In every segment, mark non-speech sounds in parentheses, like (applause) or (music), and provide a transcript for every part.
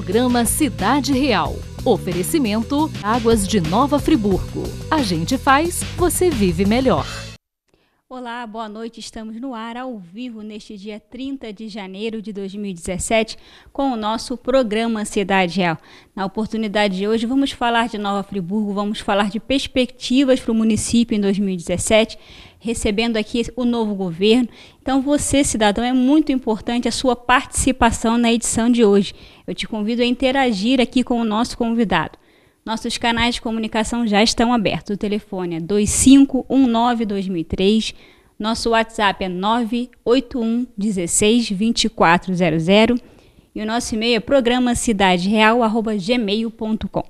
Programa Cidade Real. Oferecimento Águas de Nova Friburgo. A gente faz, você vive melhor. Olá, boa noite. Estamos no ar ao vivo neste dia 30 de janeiro de 2017 com o nosso programa Cidade Real. Na oportunidade de hoje, vamos falar de Nova Friburgo, vamos falar de perspectivas para o município em 2017, recebendo aqui o novo governo. Então, você, cidadão, é muito importante a sua participação na edição de hoje. Eu te convido a interagir aqui com o nosso convidado. Nossos canais de comunicação já estão abertos. O telefone é 2519-2003. Nosso WhatsApp é 981 16 2400. E o nosso e-mail é programacidadereal@gmail.com.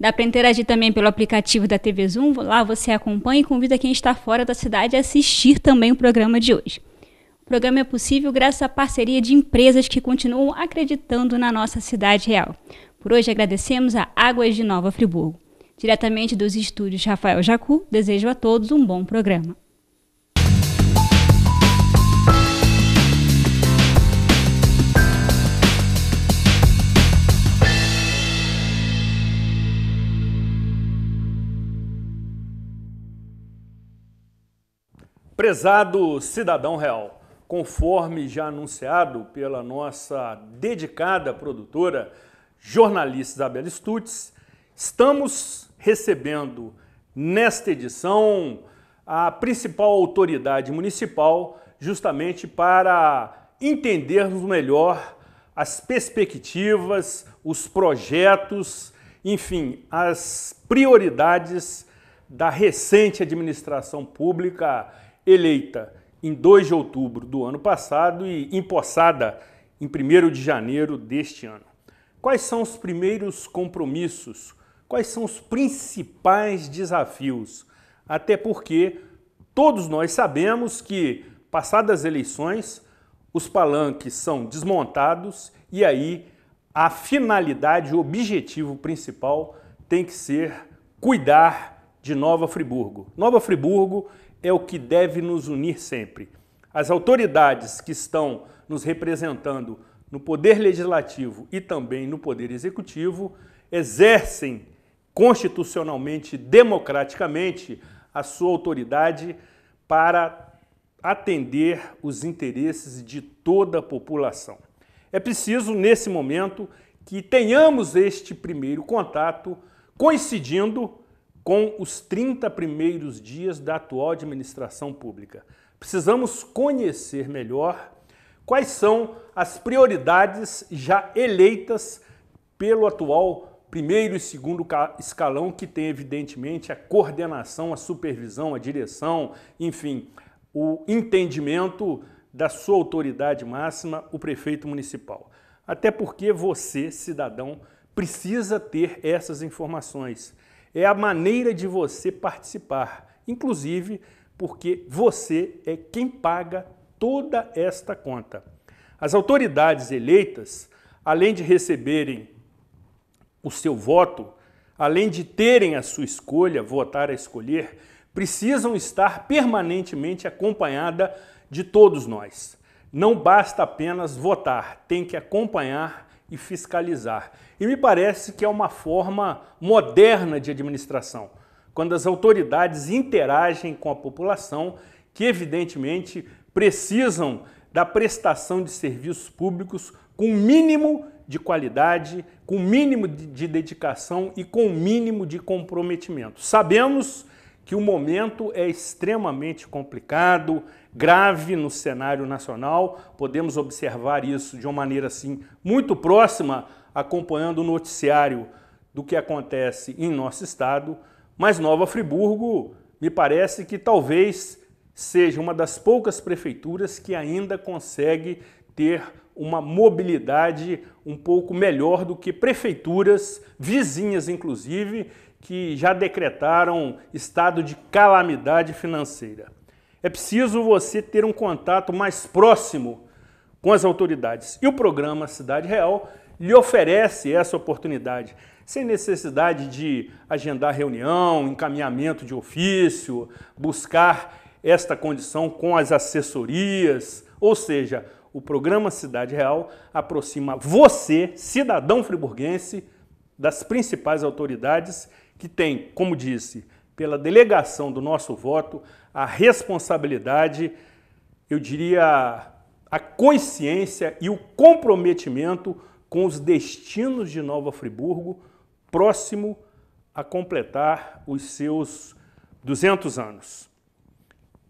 Dá para interagir também pelo aplicativo da TV Zoom. Lá você acompanha e convida quem está fora da cidade a assistir também o programa de hoje. O programa é possível graças à parceria de empresas que continuam acreditando na nossa cidade real. Por hoje agradecemos a Águas de Nova Friburgo. Diretamente dos estúdios Rafael Jacu, desejo a todos um bom programa. Prezado cidadão real, conforme já anunciado pela nossa dedicada produtora, jornalista Isabela Stutz. Estamos recebendo nesta edição a principal autoridade municipal, justamente para entendermos melhor as perspectivas, os projetos, enfim, as prioridades da recente administração pública eleita em 2 de outubro do ano passado e empossada em 1 de janeiro deste ano. Quais são os primeiros compromissos? Quais são os principais desafios? Até porque todos nós sabemos que, passadas as eleições, os palanques são desmontados e aí a finalidade, o objetivo principal tem que ser cuidar de Nova Friburgo. Nova Friburgo é o que deve nos unir sempre. As autoridades que estão nos representando no Poder Legislativo e também no Poder Executivo, exercem constitucionalmente, democraticamente, a sua autoridade para atender os interesses de toda a população. É preciso, nesse momento, que tenhamos este primeiro contato coincidindo com os 30 primeiros dias da atual administração pública. Precisamos conhecer melhor quais são as prioridades já eleitas pelo atual primeiro e segundo escalão, que tem evidentemente a coordenação, a supervisão, a direção, enfim, o entendimento da sua autoridade máxima, o prefeito municipal. Até porque você, cidadão, precisa ter essas informações. É a maneira de você participar, inclusive porque você é quem paga toda esta conta. As autoridades eleitas, além de receberem o seu voto, além de terem a sua escolha, votar a escolher, precisam estar permanentemente acompanhada de todos nós. Não basta apenas votar, tem que acompanhar e fiscalizar. E me parece que é uma forma moderna de administração, quando as autoridades interagem com a população, que evidentemente precisam da prestação de serviços públicos com mínimo de qualidade, com mínimo de dedicação e com mínimo de comprometimento. Sabemos que o momento é extremamente complicado, grave no cenário nacional. Podemos observar isso de uma maneira assim muito próxima acompanhando o noticiário do que acontece em nosso estado, mas Nova Friburgo me parece que talvez seja uma das poucas prefeituras que ainda consegue ter uma mobilidade um pouco melhor do que prefeituras vizinhas, inclusive, que já decretaram estado de calamidade financeira. É preciso você ter um contato mais próximo com as autoridades. E o programa Cidade Real lhe oferece essa oportunidade, sem necessidade de agendar reunião, encaminhamento de ofício, buscar esta condição com as assessorias, ou seja, o programa Cidade Real aproxima você, cidadão friburguense, das principais autoridades que tem, como disse, pela delegação do nosso voto, a responsabilidade, eu diria, a consciência e o comprometimento com os destinos de Nova Friburgo, próximo a completar os seus 200 anos.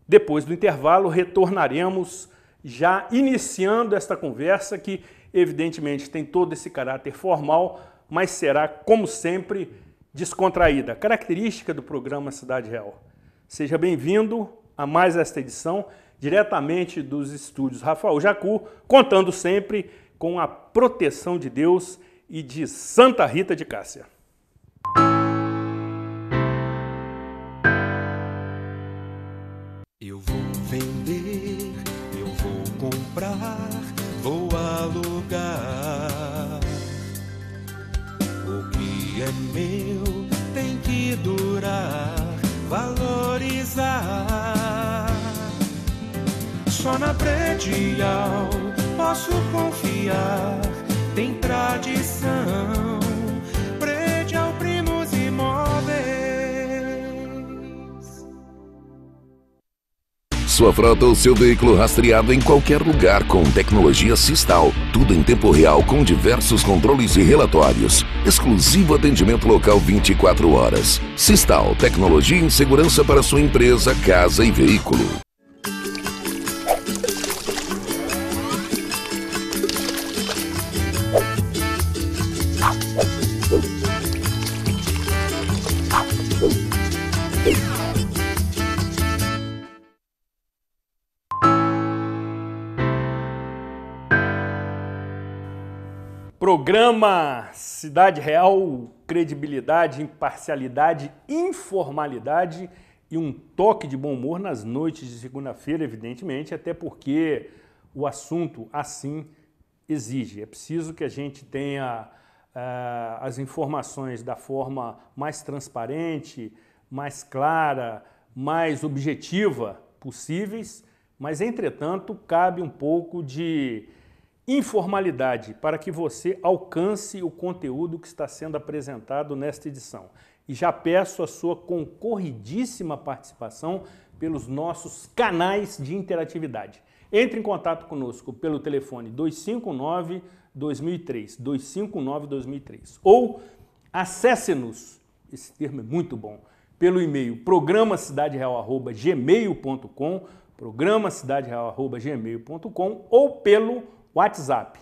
Depois do intervalo, retornaremos já iniciando esta conversa que, evidentemente, tem todo esse caráter formal, mas será, como sempre, descontraída característica do programa Cidade Real. Seja bem-vindo a mais esta edição, diretamente dos estúdios Rafael Jacu, contando sempre com a proteção de Deus e de Santa Rita de Cássia. zona predial posso confiar, tem tradição. Predial Primos Imóveis. Sua frota ou seu veículo rastreado em qualquer lugar com tecnologia Sistal. Tudo em tempo real com diversos controles e relatórios. Exclusivo atendimento local 24 horas. Sistal, tecnologia em segurança para sua empresa, casa e veículo. Programa Cidade Real, credibilidade, imparcialidade, informalidade e um toque de bom humor nas noites de segunda-feira, evidentemente, até porque o assunto assim exige. É preciso que a gente tenha uh, as informações da forma mais transparente, mais clara, mais objetiva possíveis, mas entretanto cabe um pouco de informalidade para que você alcance o conteúdo que está sendo apresentado nesta edição. E já peço a sua concorridíssima participação pelos nossos canais de interatividade. Entre em contato conosco pelo telefone 259 2003, 259 2003, ou acesse-nos, esse termo é muito bom, pelo e-mail programacidadereal@gmail.com, programacidadereal@gmail.com ou pelo WhatsApp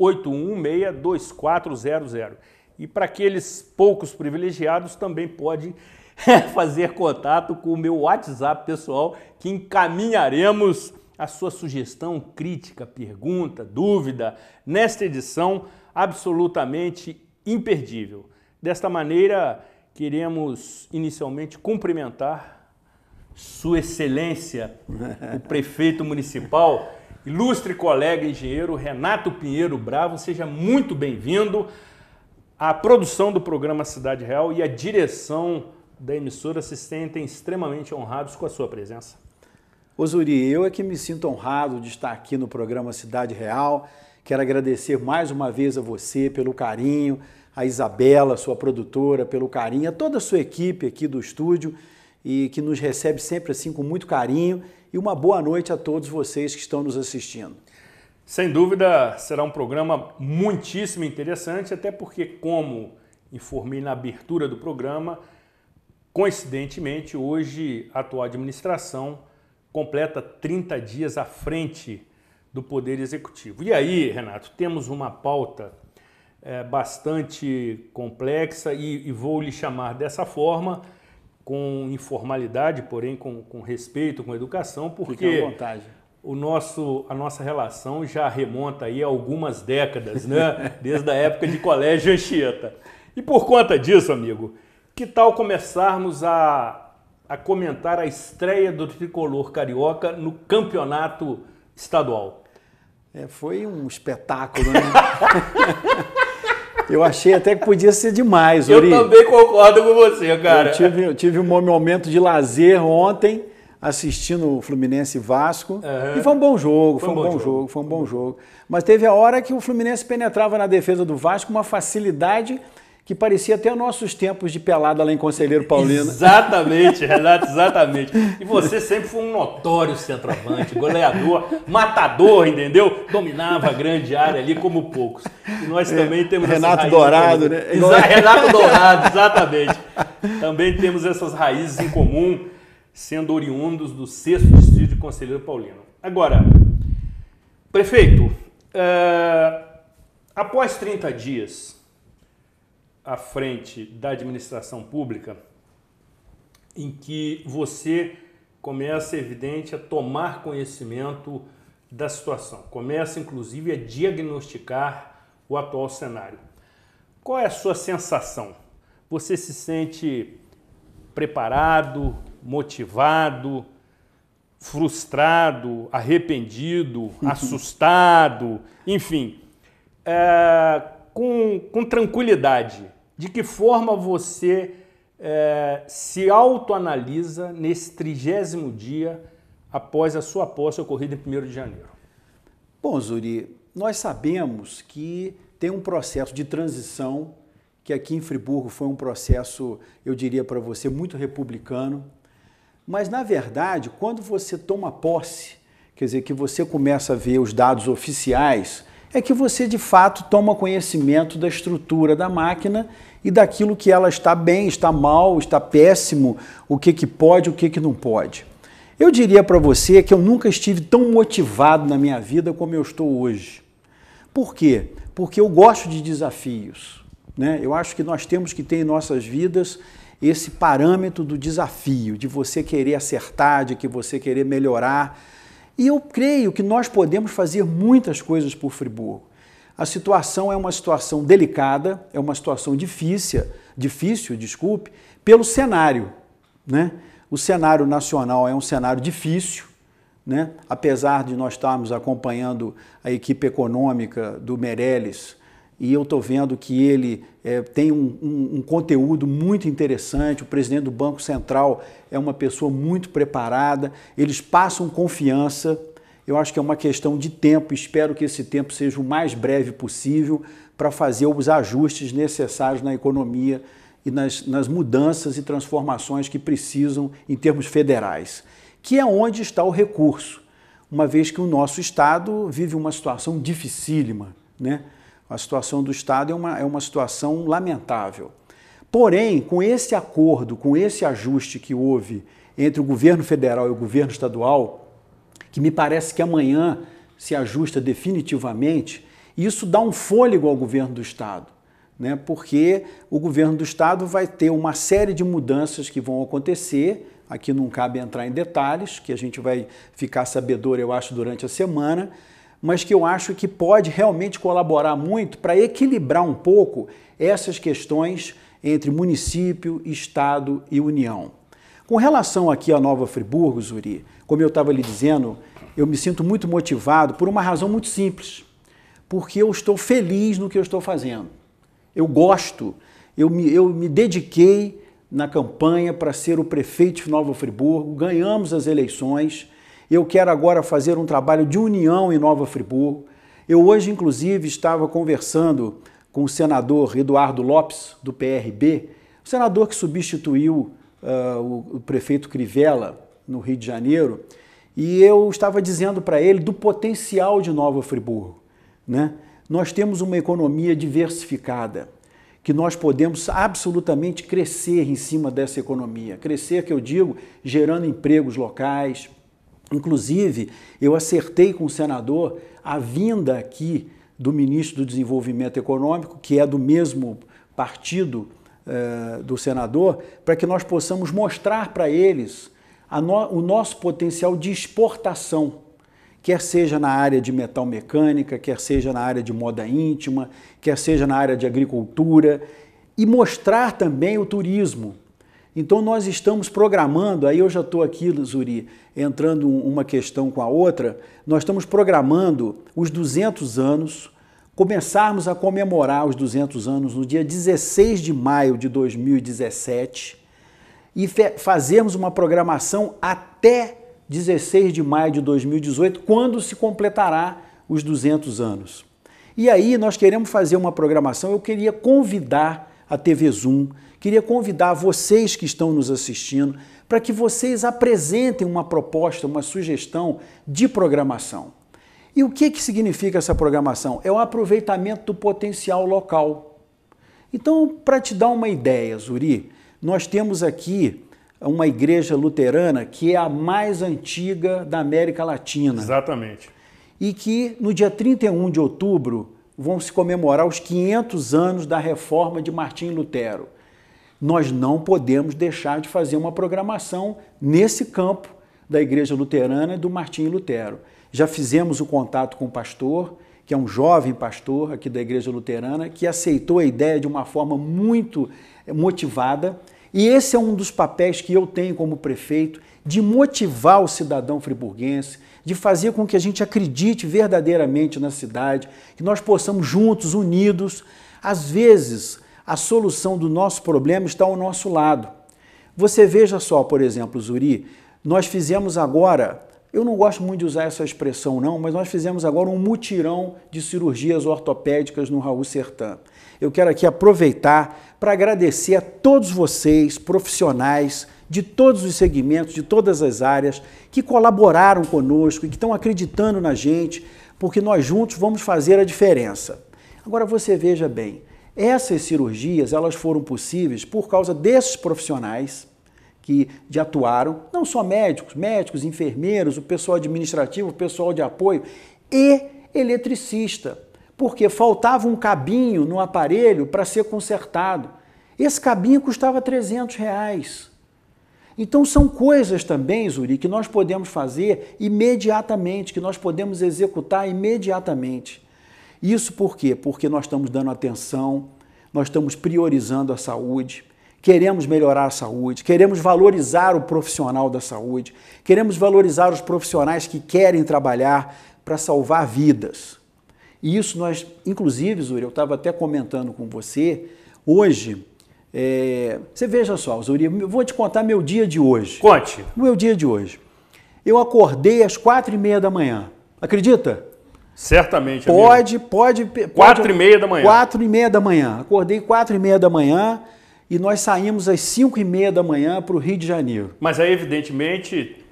981162400. E para aqueles poucos privilegiados também pode (laughs) fazer contato com o meu WhatsApp pessoal que encaminharemos a sua sugestão, crítica, pergunta, dúvida nesta edição absolutamente imperdível. Desta maneira, queremos inicialmente cumprimentar Sua Excelência, o (laughs) prefeito municipal Ilustre colega engenheiro Renato Pinheiro Bravo, seja muito bem-vindo à produção do programa Cidade Real e à direção da emissora se sentem extremamente honrados com a sua presença. Osuri, eu é que me sinto honrado de estar aqui no programa Cidade Real. Quero agradecer mais uma vez a você pelo carinho, a Isabela, sua produtora, pelo carinho, a toda a sua equipe aqui do estúdio e que nos recebe sempre assim com muito carinho e uma boa noite a todos vocês que estão nos assistindo. Sem dúvida, será um programa muitíssimo interessante, até porque, como informei na abertura do programa, coincidentemente, hoje a atual administração completa 30 dias à frente do Poder Executivo. E aí, Renato, temos uma pauta é, bastante complexa e, e vou lhe chamar dessa forma com informalidade, porém com, com respeito, com educação, porque o nosso, a nossa relação já remonta aí a algumas décadas, né? (laughs) Desde a época de colégio Anchieta. E por conta disso, amigo, que tal começarmos a, a comentar a estreia do tricolor carioca no campeonato estadual? É, foi um espetáculo, né? (laughs) Eu achei até que podia ser demais, Ori. Eu também concordo com você, cara. Eu tive, eu tive um momento de lazer ontem assistindo o Fluminense Vasco. Uhum. E foi um bom jogo, foi, foi um, bom, bom jogo, jogo, foi um bom jogo. Mas teve a hora que o Fluminense penetrava na defesa do Vasco com uma facilidade que parecia até nossos tempos de pelada lá em Conselheiro Paulino. Exatamente, Renato, (laughs) exatamente. E você sempre foi um notório centroavante, goleador, matador, entendeu? Dominava a grande área ali como poucos. E nós também temos Renato Dourado, né? né? Renato Dourado, exatamente. Também temos essas raízes em comum, sendo oriundos do sexto distrito de Conselheiro Paulino. Agora, prefeito, uh, após 30 dias à frente da administração pública em que você começa, é evidente, a tomar conhecimento da situação. Começa, inclusive, a diagnosticar o atual cenário. Qual é a sua sensação? Você se sente preparado, motivado, frustrado, arrependido, (laughs) assustado, enfim, é, com, com tranquilidade de que forma você é, se autoanalisa nesse trigésimo dia após a sua posse ocorrida em 1 de janeiro? Bom, Zuri, nós sabemos que tem um processo de transição que aqui em Friburgo foi um processo, eu diria para você, muito republicano. Mas, na verdade, quando você toma posse, quer dizer, que você começa a ver os dados oficiais é que você de fato toma conhecimento da estrutura da máquina e daquilo que ela está bem, está mal, está péssimo, o que, que pode, o que, que não pode. Eu diria para você que eu nunca estive tão motivado na minha vida como eu estou hoje. Por quê? Porque eu gosto de desafios. Né? Eu acho que nós temos que ter em nossas vidas esse parâmetro do desafio, de você querer acertar, de que você querer melhorar e eu creio que nós podemos fazer muitas coisas por Friburgo. A situação é uma situação delicada, é uma situação difícil, difícil, desculpe, pelo cenário, né? O cenário nacional é um cenário difícil, né? Apesar de nós estarmos acompanhando a equipe econômica do Meirelles e eu estou vendo que ele é, tem um, um, um, conteúdo muito interessante. O presidente do Banco Central é uma pessoa muito preparada, eles passam confiança. Eu acho que é uma questão de tempo, espero que esse tempo seja o mais breve possível para fazer os ajustes necessários na economia e nas, nas mudanças e transformações que precisam em termos federais, que é onde está o recurso, uma vez que o nosso Estado vive uma situação dificílima, né? A situação do Estado é uma, é uma situação lamentável. Porém, com esse acordo, com esse ajuste que houve entre o governo federal e o governo estadual, que me parece que amanhã se ajusta definitivamente, isso dá um fôlego ao governo do Estado, né? porque o governo do Estado vai ter uma série de mudanças que vão acontecer. Aqui não cabe entrar em detalhes, que a gente vai ficar sabedor, eu acho, durante a semana mas que eu acho que pode realmente colaborar muito para equilibrar um pouco essas questões entre município, Estado e União. Com relação aqui à Nova Friburgo, Zuri, como eu estava lhe dizendo, eu me sinto muito motivado por uma razão muito simples, porque eu estou feliz no que eu estou fazendo. Eu gosto, eu me, eu me dediquei na campanha para ser o prefeito de Nova Friburgo, ganhamos as eleições eu quero agora fazer um trabalho de união em Nova Friburgo. Eu hoje, inclusive, estava conversando com o senador Eduardo Lopes, do PRB, o senador que substituiu uh, o, o prefeito Crivella no Rio de Janeiro, e eu estava dizendo para ele do potencial de Nova Friburgo. Né? Nós temos uma economia diversificada, que nós podemos absolutamente crescer em cima dessa economia. Crescer, que eu digo, gerando empregos locais, Inclusive, eu acertei com o senador a vinda aqui do ministro do Desenvolvimento Econômico, que é do mesmo partido eh, do senador, para que nós possamos mostrar para eles no, o nosso potencial de exportação, quer seja na área de metal mecânica, quer seja na área de moda íntima, quer seja na área de agricultura, e mostrar também o turismo então nós estamos programando, aí eu já estou aqui, Zuri, entrando uma questão com a outra, nós estamos programando os 200 anos, começarmos a comemorar os 200 anos no dia 16 de maio de 2017 e fazermos uma programação até 16 de maio de 2018, quando se completará os 200 anos. E aí nós queremos fazer uma programação, eu queria convidar a TV Zoom, Queria convidar vocês que estão nos assistindo para que vocês apresentem uma proposta, uma sugestão de programação. E o que, que significa essa programação? É o aproveitamento do potencial local. Então, para te dar uma ideia, Zuri, nós temos aqui uma igreja luterana que é a mais antiga da América Latina. Exatamente. E que no dia 31 de outubro vão se comemorar os 500 anos da reforma de Martim Lutero nós não podemos deixar de fazer uma programação nesse campo da Igreja Luterana e do Martim Lutero. Já fizemos o contato com o pastor, que é um jovem pastor aqui da Igreja Luterana, que aceitou a ideia de uma forma muito eh, motivada. E esse é um dos papéis que eu tenho como prefeito de motivar o cidadão friburguense, de fazer com que a gente acredite verdadeiramente na cidade, que nós possamos juntos, unidos, às vezes a solução do nosso problema está ao nosso lado. Você veja só, por exemplo, Zuri, nós fizemos agora, eu não gosto muito de usar essa expressão não, mas nós fizemos agora um mutirão de cirurgias ortopédicas no Raul Sertã. Eu quero aqui aproveitar para agradecer a todos vocês, profissionais, de todos os segmentos, de todas as áreas, que colaboraram conosco e que estão acreditando na gente, porque nós juntos vamos fazer a diferença. Agora você veja bem, essas cirurgias elas foram possíveis por causa desses profissionais que de atuaram, não só médicos, médicos, enfermeiros, o pessoal administrativo, o pessoal de apoio e eletricista, porque faltava um cabinho no aparelho para ser consertado. Esse cabinho custava 300 reais. Então são coisas também, Zuri, que nós podemos fazer imediatamente, que nós podemos executar imediatamente. Isso por quê? Porque nós estamos dando atenção, nós estamos priorizando a saúde, queremos melhorar a saúde, queremos valorizar o profissional da saúde, queremos valorizar os profissionais que querem trabalhar para salvar vidas. E isso nós, inclusive, Zuri, eu estava até comentando com você, hoje, é, você veja só, Zuri, eu vou te contar meu dia de hoje. Conte. Meu dia de hoje. Eu acordei às quatro e meia da manhã. Acredita? Certamente. Pode, amigo. pode, pode. Quatro e meia da manhã. Quatro e meia da manhã. Acordei quatro e meia da manhã e nós saímos às cinco e meia da manhã para o Rio de Janeiro. Mas aí, evidentemente,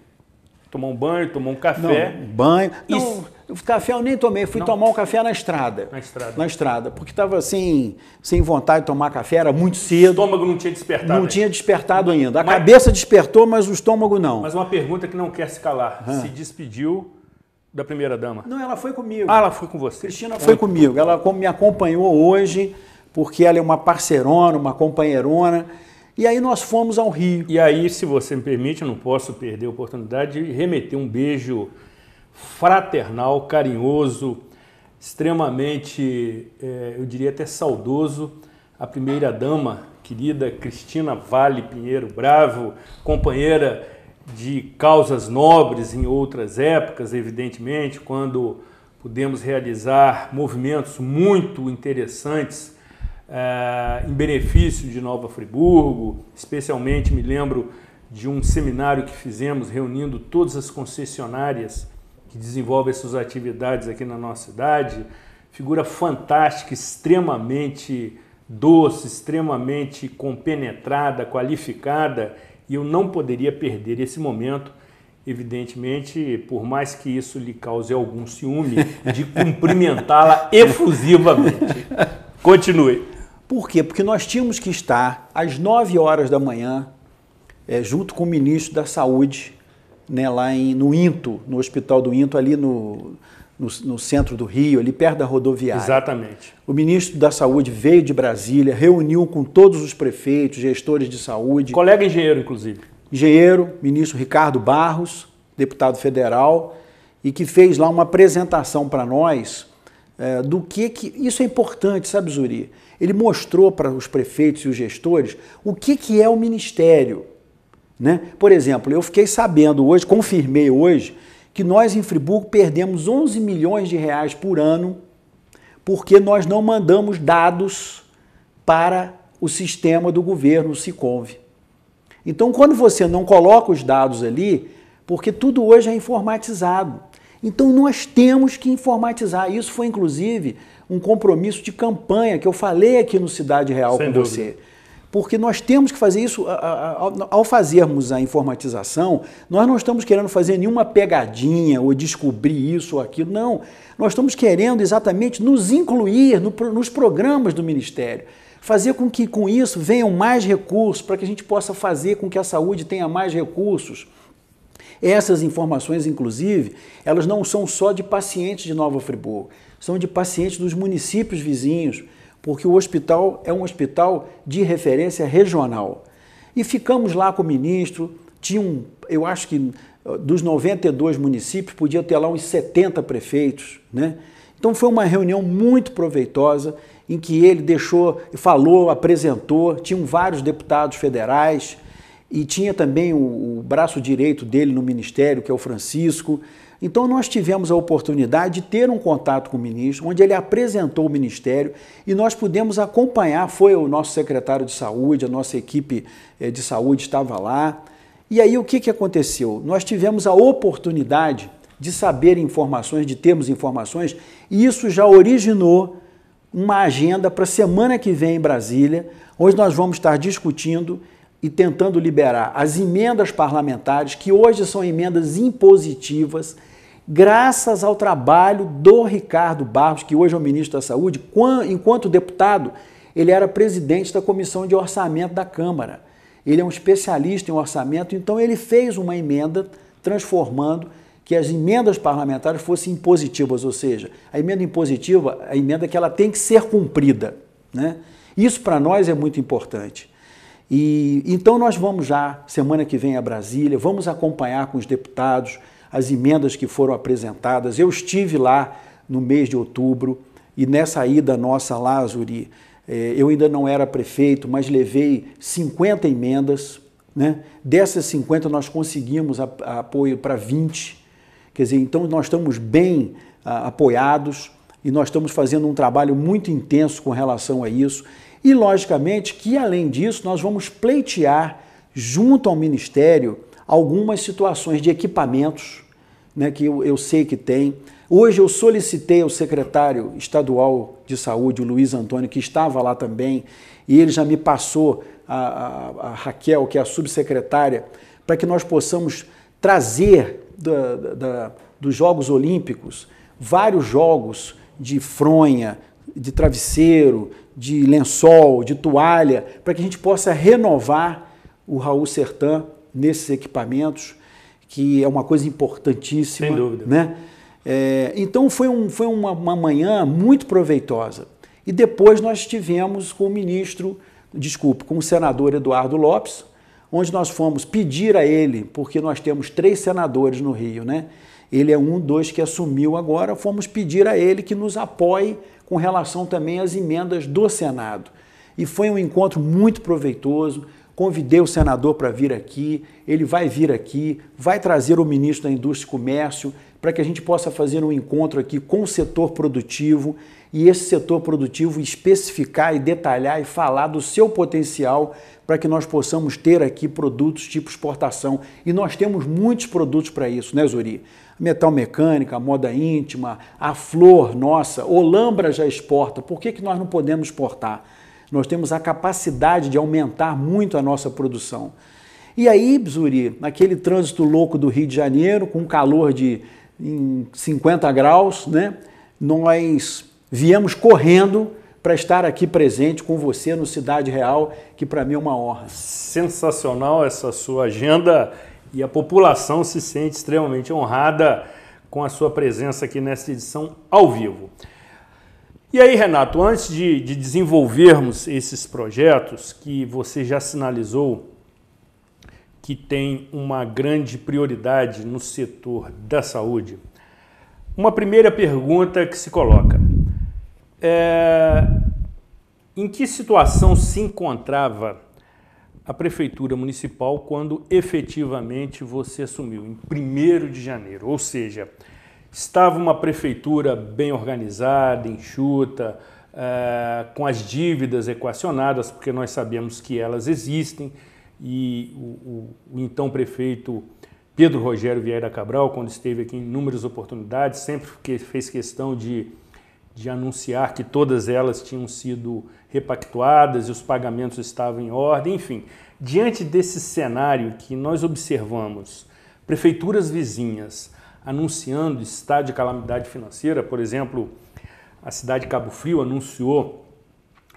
tomou um banho, tomou um café. Não, banho. Não, e... o café eu nem tomei, fui não. tomar um café na estrada. Na estrada. Na estrada, porque estava assim, sem vontade de tomar café, era muito cedo. O estômago não tinha despertado. Não ainda. tinha despertado ainda. A mas... cabeça despertou, mas o estômago não. Mas uma pergunta que não quer se calar. Hã? Se despediu da primeira dama? Não, ela foi comigo. Ah, ela foi com você. Cristina foi, comigo. Ela me acompanhou hoje, porque ela é uma parceirona, uma companheirona. E aí nós fomos ao Rio. E aí, se você me permite, eu não posso perder a oportunidade de remeter um beijo fraternal, carinhoso, extremamente, é, eu diria até saudoso, à primeira dama, querida Cristina Vale Pinheiro Bravo, companheira de causas nobres em outras épocas, evidentemente, quando pudemos realizar movimentos muito interessantes eh, em benefício de Nova Friburgo. Especialmente me lembro de um seminário que fizemos reunindo todas as concessionárias que desenvolvem suas atividades aqui na nossa cidade. Figura fantástica, extremamente doce, extremamente compenetrada, qualificada e eu não poderia perder esse momento. Evidentemente, por mais que isso lhe cause algum ciúme, de cumprimentá-la (laughs) efusivamente. Continue. Por quê? Porque nós tínhamos que estar às 9 horas da manhã, é, junto com o ministro da Saúde, né, lá em, no INTO, no Hospital do INTO, ali no, no, no, centro do Rio, ali perto da rodoviária. Exatamente. O ministro da Saúde veio de Brasília, reuniu com todos os prefeitos, gestores de saúde. Colega engenheiro, inclusive. Engenheiro, ministro Ricardo Barros, deputado federal, e que fez lá uma apresentação para nós é, do que, que. Isso é importante, sabe, Zuri? Ele mostrou para os prefeitos e os gestores o que, que é o ministério. Né? Por exemplo, eu fiquei sabendo hoje, confirmei hoje, que nós em Friburgo perdemos 11 milhões de reais por ano porque nós não mandamos dados para o sistema do governo, o Siconv. Então, quando você não coloca os dados ali, porque tudo hoje é informatizado. Então, nós temos que informatizar. Isso foi, inclusive, um compromisso de campanha que eu falei aqui no Cidade Real Sem com dúvida. você porque nós temos que fazer isso. Ao fazermos a informatização, nós não estamos querendo fazer nenhuma pegadinha ou descobrir isso ou aquilo, não. Nós estamos querendo exatamente nos incluir nos programas do Ministério. Fazer com que com isso venham mais recursos, para que a gente possa fazer com que a saúde tenha mais recursos. Essas informações, inclusive, elas não são só de pacientes de Nova Friburgo, são de pacientes dos municípios vizinhos porque o hospital é um hospital de referência regional. E ficamos lá com o ministro, tinha um, eu acho que eh, dos 92 municípios, podia ter lá uns 70 prefeitos, né? Então foi uma reunião muito proveitosa em que ele deixou, falou, apresentou, tinham vários deputados federais e tinha também o, o braço direito dele no ministério, que é o Francisco, então nós tivemos a oportunidade de ter um contato com o ministro, onde ele apresentou o ministério e nós pudemos acompanhar, foi o nosso secretário de saúde, a nossa equipe eh, de saúde estava lá. E aí o que, que aconteceu? Nós tivemos a oportunidade de saber informações, de termos informações, e isso já originou uma agenda para a semana que vem em Brasília, onde nós vamos estar discutindo e tentando liberar as emendas parlamentares, que hoje são emendas impositivas, graças ao trabalho do Ricardo Barros, que hoje é o ministro da Saúde, enquanto deputado, ele era presidente da Comissão de Orçamento da Câmara. Ele é um especialista em orçamento, então ele fez uma emenda transformando que as emendas parlamentares fossem impositivas, ou seja, a emenda impositiva, é a emenda que ela tem que ser cumprida. Né? Isso para nós é muito importante. E então nós vamos já semana que vem a Brasília, vamos acompanhar com os deputados as emendas que foram apresentadas. Eu estive lá no mês de outubro e nessa ida nossa lá, Zuri, eh, eu ainda não era prefeito, mas levei 50 emendas. Né? Dessas 50 nós conseguimos apoio para 20. Quer dizer, então nós estamos bem ah, apoiados e nós estamos fazendo um trabalho muito intenso com relação a isso. E, logicamente, que além disso, nós vamos pleitear junto ao Ministério algumas situações de equipamentos né, que eu, eu sei que tem. Hoje eu solicitei ao secretário estadual de saúde, o Luiz Antônio, que estava lá também, e ele já me passou a, a, a Raquel, que é a subsecretária, para que nós possamos trazer da, da, dos Jogos Olímpicos vários jogos de fronha, de travesseiro, de lençol, de toalha, para que a gente possa renovar o Raul Sertã nesses equipamentos, que é uma coisa importantíssima. Sem dúvida. Né? É, então foi, um, foi uma, uma manhã muito proveitosa. E depois nós tivemos com o ministro, desculpe, com o senador Eduardo Lopes, onde nós fomos pedir a ele, porque nós temos três senadores no Rio, né? Ele é um dos que assumiu agora. Fomos pedir a ele que nos apoie com relação também às emendas do Senado. E foi um encontro muito proveitoso. Convidei o senador para vir aqui, ele vai vir aqui, vai trazer o ministro da Indústria e Comércio para que a gente possa fazer um encontro aqui com o setor produtivo e esse setor produtivo especificar e detalhar e falar do seu potencial para que nós possamos ter aqui produtos tipo exportação. E nós temos muitos produtos para isso, né, Zuri? metal mecânica, moda íntima, a flor nossa, Olambra já exporta, por que, que nós não podemos exportar? Nós temos a capacidade de aumentar muito a nossa produção. E aí, Bzuri, naquele trânsito louco do Rio de Janeiro, com calor de 50 graus, né, nós viemos correndo para estar aqui presente com você no Cidade Real, que para mim é uma honra. Sensacional essa sua agenda e a população se sente extremamente honrada com a sua presença aqui nesta edição ao vivo. E aí, Renato, antes de, de desenvolvermos esses projetos que você já sinalizou que tem uma grande prioridade no setor da saúde, uma primeira pergunta que se coloca é em que situação se encontrava a Prefeitura Municipal quando efetivamente você assumiu, em 1 de janeiro. Ou seja, estava uma prefeitura bem organizada, enxuta, uh, com as dívidas equacionadas, porque nós sabemos que elas existem, e o, o, o então prefeito Pedro Rogério Vieira Cabral, quando esteve aqui em inúmeras oportunidades, sempre fez questão de, de anunciar que todas elas tinham sido repactuadas e os pagamentos estavam em ordem, enfim. Diante desse cenário que nós observamos, prefeituras vizinhas anunciando estado de calamidade financeira, por exemplo, a cidade de Cabo Frio anunciou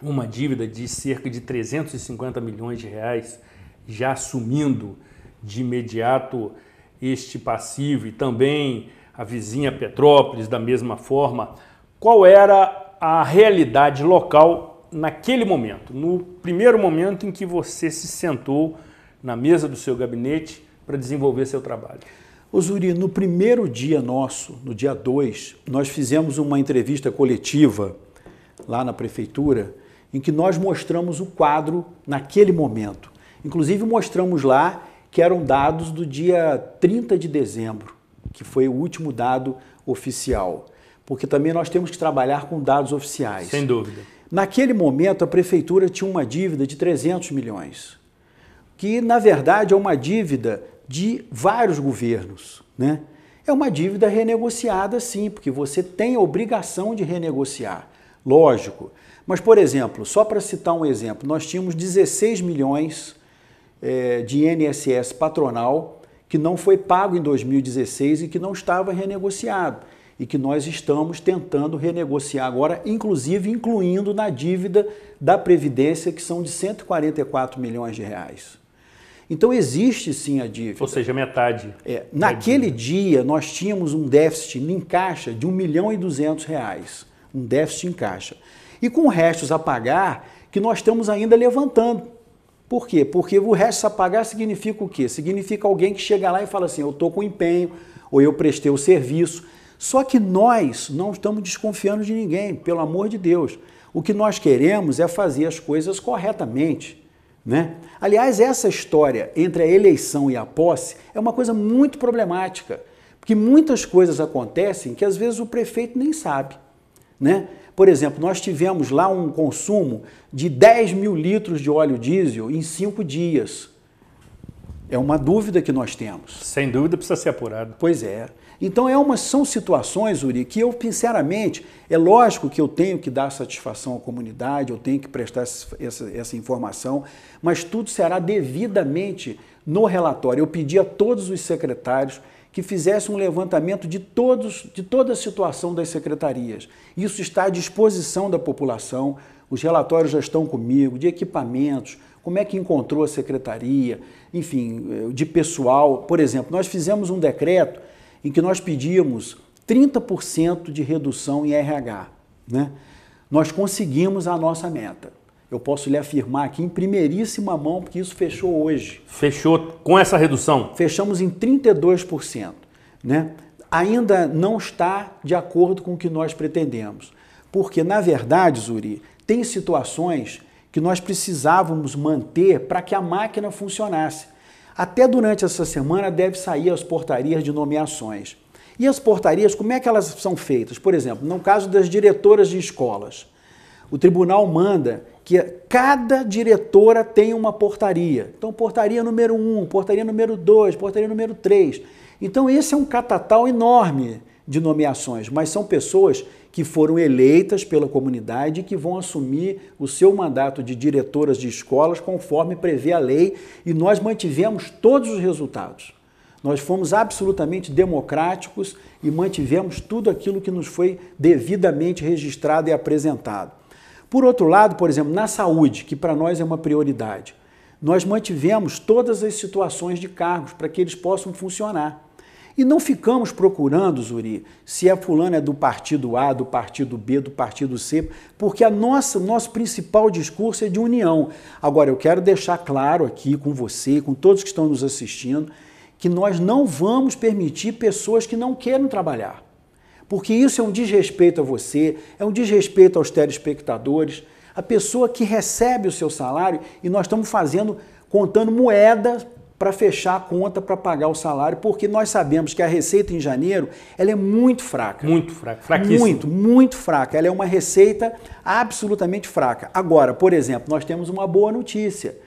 uma dívida de cerca de 350 milhões de reais, já assumindo de imediato este passivo e também a vizinha Petrópolis da mesma forma. Qual era a realidade local naquele momento, no primeiro momento em que você se sentou na mesa do seu gabinete para desenvolver seu trabalho? Osuri, no primeiro dia nosso, no dia 2, nós fizemos uma entrevista coletiva lá na prefeitura em que nós mostramos o quadro naquele momento. Inclusive mostramos lá que eram dados do dia 30 de dezembro, que foi o último dado oficial, porque também nós temos que trabalhar com dados oficiais. Sem dúvida. Naquele momento, a prefeitura tinha uma dívida de 300 milhões, que na verdade é uma dívida de vários governos. Né? É uma dívida renegociada, sim, porque você tem a obrigação de renegociar, lógico. Mas, por exemplo, só para citar um exemplo, nós tínhamos 16 milhões é, de INSS patronal que não foi pago em 2016 e que não estava renegociado e que nós estamos tentando renegociar agora, inclusive incluindo na dívida da Previdência, que são de 144 milhões de reais. Então existe sim a dívida. Ou seja, metade. É, naquele dia nós tínhamos um déficit em caixa de 1 milhão e 200 reais. Um déficit em caixa. E com restos a pagar que nós estamos ainda levantando. Por quê? Porque o resto a pagar significa o quê? Significa alguém que chega lá e fala assim, eu estou com empenho, ou eu prestei o serviço, só que nós não estamos desconfiando de ninguém, pelo amor de Deus. O que nós queremos é fazer as coisas corretamente. Né? Aliás, essa história entre a eleição e a posse é uma coisa muito problemática, porque muitas coisas acontecem que às vezes o prefeito nem sabe. Né? Por exemplo, nós tivemos lá um consumo de 10 mil litros de óleo diesel em cinco dias. É uma dúvida que nós temos. Sem dúvida precisa ser apurado. Pois é. Então é uma, são situações, Uri, que eu, sinceramente, é lógico que eu tenho que dar satisfação à comunidade, eu tenho que prestar essa, essa informação, mas tudo será devidamente no relatório. Eu pedi a todos os secretários que fizessem um levantamento de, todos, de toda a situação das secretarias. Isso está à disposição da população, os relatórios já estão comigo, de equipamentos, como é que encontrou a secretaria, enfim, eh, de pessoal. Por exemplo, nós fizemos um decreto em que nós pedíamos 30% de redução em RH. Né? Nós conseguimos a nossa meta. Eu posso lhe afirmar aqui em primeiríssima mão, porque isso fechou hoje. Fechou com essa redução? Fechamos em 32%. Né? Ainda não está de acordo com o que nós pretendemos. Porque, na verdade, Zuri, tem situações que nós precisávamos manter para que a máquina funcionasse. Até durante essa semana deve sair as portarias de nomeações. E as portarias, como é que elas são feitas? Por exemplo, no caso das diretoras de escolas, o tribunal manda que cada diretora tenha uma portaria. Então, portaria número 1, um, portaria número 2, portaria número 3. Então, esse é um catatal enorme de nomeações, mas são pessoas que foram eleitas pela comunidade e que vão assumir o seu mandato de diretoras de escolas conforme prevê a lei e nós mantivemos todos os resultados. Nós fomos absolutamente democráticos e mantivemos tudo aquilo que nos foi devidamente registrado e apresentado. Por outro lado, por exemplo, na saúde, que para nós é uma prioridade, nós mantivemos todas as situações de cargos para que eles possam funcionar. E não ficamos procurando, Zuri, se é fulano é do partido A, do partido B, do partido C, porque a nossa, o nosso principal discurso é de união. Agora, eu quero deixar claro aqui com você, com todos que estão nos assistindo, que nós não vamos permitir pessoas que não queiram trabalhar. Porque isso é um desrespeito a você, é um desrespeito aos telespectadores, a pessoa que recebe o seu salário e nós estamos fazendo, contando moedas para fechar a conta para pagar o salário, porque nós sabemos que a receita em janeiro ela é muito fraca. Muito fraca, fraquíssima. Muito, muito fraca. Ela é uma receita absolutamente fraca. Agora, por exemplo, nós temos uma boa notícia.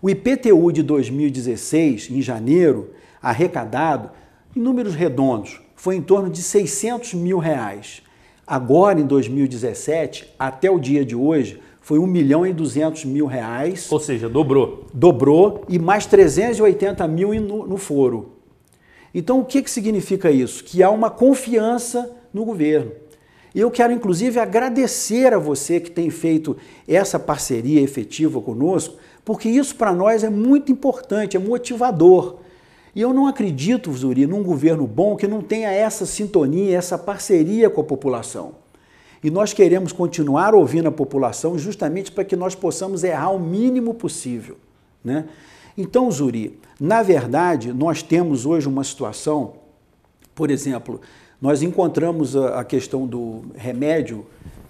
O IPTU de 2016, em janeiro, arrecadado, em números redondos, foi em torno de 600 mil reais. Agora, em 2017, até o dia de hoje, foi 1 milhão e 200 mil reais. Ou seja, dobrou. Dobrou e mais 380 mil no, no foro. Então, o que, que significa isso? Que há uma confiança no governo. E eu quero, inclusive, agradecer a você que tem feito essa parceria efetiva conosco, porque isso para nós é muito importante, é motivador. E eu não acredito, Zuri, num governo bom que não tenha essa sintonia, essa parceria com a população. E nós queremos continuar ouvindo a população justamente para que nós possamos errar o mínimo possível. Né? Então, Zuri, na verdade, nós temos hoje uma situação, por exemplo, nós encontramos a, questão do remédio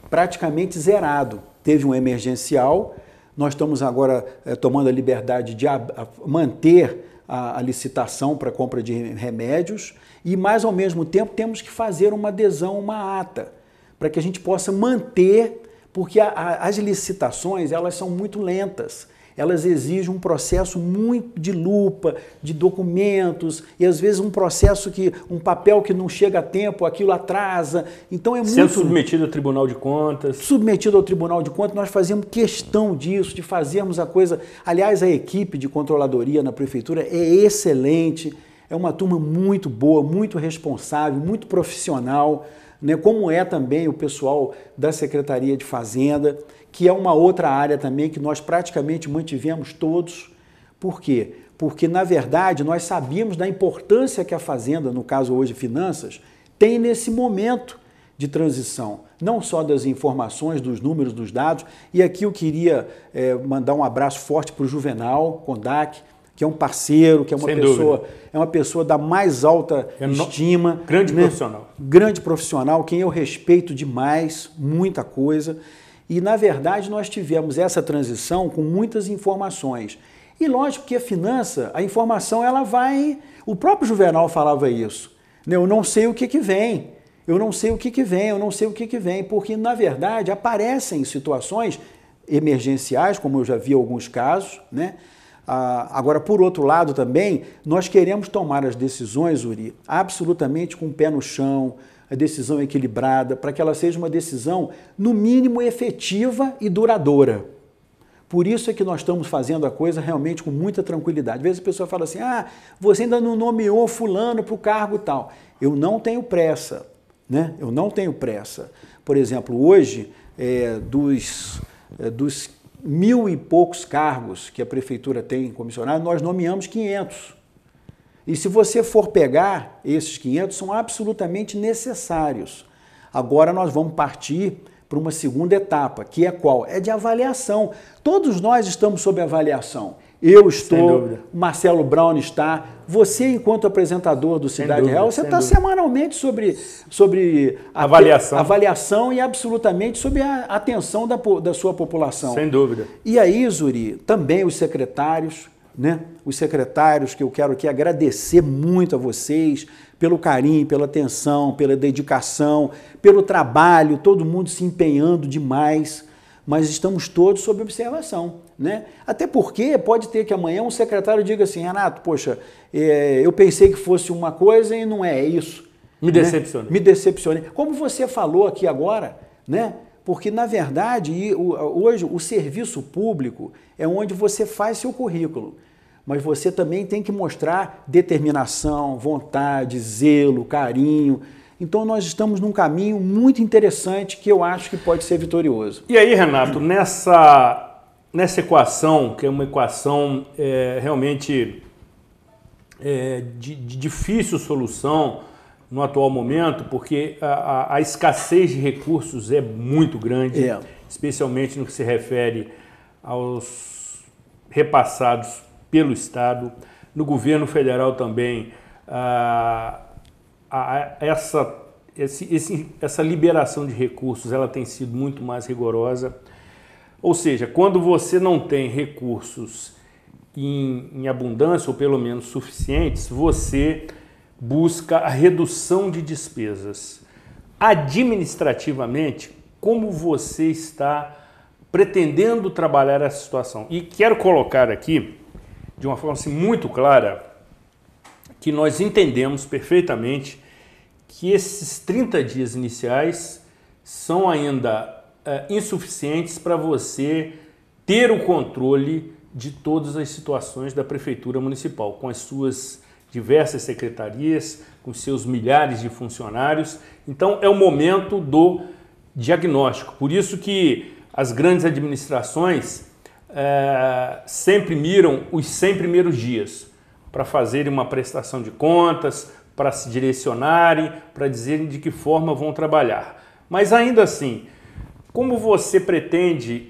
praticamente zerado. Teve um emergencial, nós estamos agora é, tomando a liberdade de a, a manter a, a licitação para compra de remédios e, mais ao mesmo tempo, temos que fazer uma adesão, uma ata para que a gente possa manter, porque a, a, as licitações elas são muito lentas. Elas exigem um processo muito de lupa, de documentos, e às vezes um processo que um papel que não chega a tempo, aquilo atrasa. Então é Sendo muito. Sendo submetido ao Tribunal de Contas. Submetido ao Tribunal de Contas, nós fazemos questão disso, de fazermos a coisa. Aliás, a equipe de controladoria na prefeitura é excelente, é uma turma muito boa, muito responsável, muito profissional né, como é também o pessoal da Secretaria de Fazenda, que é uma outra área também que nós praticamente mantivemos todos. Por quê? Porque, na verdade, nós sabíamos da importância que a Fazenda, no caso hoje Finanças, tem nesse momento de transição, não só das informações, dos números, dos dados. E aqui eu queria é, mandar um abraço forte para o Juvenal Kondak, que é um parceiro, que é uma Sem pessoa, dúvida. é uma pessoa da mais alta é estima, no... grande né? profissional. Grande profissional, quem eu respeito demais, muita coisa. E na verdade nós tivemos essa transição com muitas informações. E lógico que a finança, a informação ela vai, o próprio Juvenal falava isso. Eu não sei o que que vem. Eu não sei o que que vem, eu não sei o que que vem, porque na verdade aparecem situações emergenciais, como eu já vi alguns casos, né? Ah, agora, por outro lado também, nós queremos tomar as decisões, Uri, absolutamente com o pé no chão, a decisão equilibrada, para que ela seja uma decisão, no mínimo, efetiva e duradoura. Por isso é que nós estamos fazendo a coisa realmente com muita tranquilidade. Às vezes a pessoa fala assim, ah, você ainda não nomeou fulano para o cargo tal. Eu não tenho pressa, né? Eu não tenho pressa. Por exemplo, hoje, é, dos, é, dos mil e poucos cargos que a prefeitura tem comissionado, nós nomeamos 500. E se você for pegar, esses 500 são absolutamente necessários. Agora nós vamos partir para uma segunda etapa, que é qual? É de avaliação. Todos nós estamos sob avaliação. Eu estou, Marcelo Brown está, você, enquanto apresentador do Cidade dúvida, Real, você está semanalmente sobre, sobre avaliação. avaliação e absolutamente sobre a atenção da, da sua população. Sem dúvida. E aí, Zuri, também os secretários, né? Os secretários que eu quero aqui agradecer muito a vocês pelo carinho, pela atenção, pela dedicação, pelo trabalho, todo mundo se empenhando demais, mas estamos todos sob observação. Né? Até porque pode ter que amanhã um secretário diga assim, Renato, poxa, é, eu pensei que fosse uma coisa e não é, é isso. Me né? decepcionei. Me decepcionei. Como você falou aqui agora, né? Porque, na verdade, hoje o serviço público é onde você faz seu currículo. Mas você também tem que mostrar determinação, vontade, zelo, carinho. Então nós estamos num caminho muito interessante que eu acho que pode ser vitorioso. E aí, Renato, nessa nessa equação, que é uma equação é, realmente é, de, de, difícil solução no atual momento, porque a, a, a escassez de recursos é muito grande, é. especialmente no que se refere aos repassados pelo Estado. No governo federal também, a, essa, esse, esse, essa liberação de recursos ela tem sido muito mais rigorosa ou seja, quando você não tem recursos em, em abundância, ou pelo menos suficientes, você busca a redução de despesas. Administrativamente, como você está pretendendo trabalhar essa situação? E quero colocar aqui, de uma forma assim, muito clara, que nós entendemos perfeitamente que esses 30 dias iniciais são ainda uh, insuficientes para você ter o controle de todas as situações da prefeitura municipal, com as suas diversas secretarias, com seus milhares de funcionários. Então é o momento do diagnóstico. Por isso que as grandes administrações é, sempre miram os 100 primeiros dias para fazerem uma prestação de contas, para se direcionarem, para dizerem de que forma vão trabalhar. Mas ainda assim, como você pretende,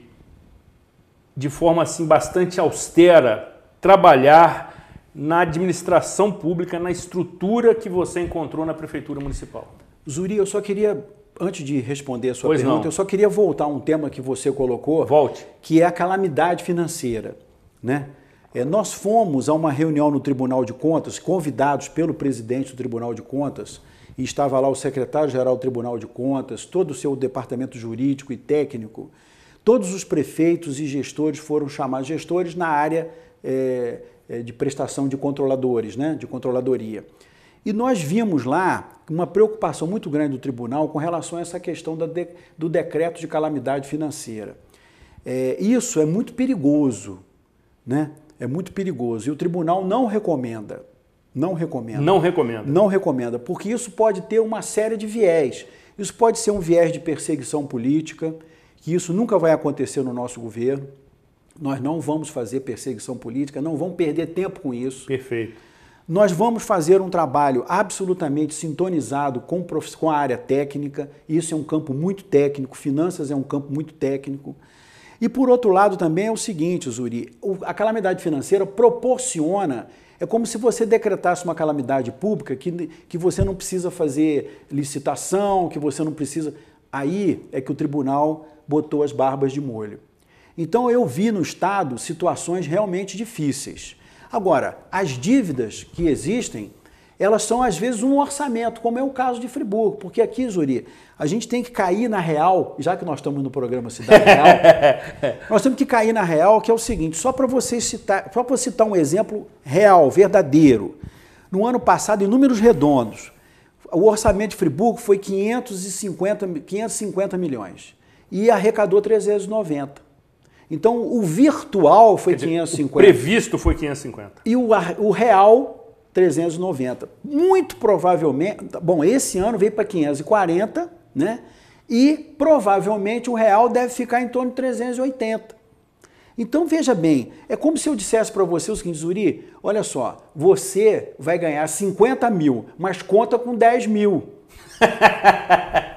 de forma assim bastante austera, trabalhar na administração pública, na estrutura que você encontrou na prefeitura municipal? Zuri, eu só queria antes de responder a sua pois pergunta, não. eu só queria voltar a um tema que você colocou, Volte. que é a calamidade financeira. Né? É, nós fomos a uma reunião no Tribunal de Contas, convidados pelo presidente do Tribunal de Contas, e estava lá o secretário-geral do Tribunal de Contas, todo o seu departamento jurídico e técnico, todos os prefeitos e gestores foram chamados gestores na área é, de prestação de controladores, né, de controladoria. E nós vimos lá uma preocupação muito grande do tribunal com relação a essa questão de, do decreto de calamidade financeira. É, isso é muito perigoso, né? É muito perigoso e o tribunal não recomenda. Não recomendo. Não recomendo. Não recomenda, porque isso pode ter uma série de viés. Isso pode ser um viés de perseguição política, que isso nunca vai acontecer no nosso governo. Nós não vamos fazer perseguição política, não vamos perder tempo com isso. Perfeito. Nós vamos fazer um trabalho absolutamente sintonizado com, com a área técnica. Isso é um campo muito técnico, finanças é um campo muito técnico. E por outro lado também é o seguinte, Zuri, a calamidade financeira proporciona é como se você decretasse uma calamidade pública que, que você não precisa fazer licitação, que você não precisa. Aí é que o tribunal botou as barbas de molho. Então eu vi no Estado situações realmente difíceis. Agora, as dívidas que existem elas são às vezes um orçamento, como é o caso de Friburgo, porque aqui, Zuri, a gente tem que cair na real, já que nós estamos no programa Cidade Real, (laughs) nós temos que cair na real, que é o seguinte, só para você citar, só para citar um exemplo real, verdadeiro. No ano passado, em números redondos, o orçamento de Friburgo foi 550, 550 milhões e arrecadou 390. Então, o virtual foi dizer, 550. O previsto foi 550. E o, o real 390. Muito provavelmente, bom, esse ano veio para 540, né? E provavelmente o real deve ficar em torno de 380. Então veja bem, é como se eu dissesse para você o seguinte, Zuri, olha só, você vai ganhar 50 mil, mas conta com 10 mil. (laughs)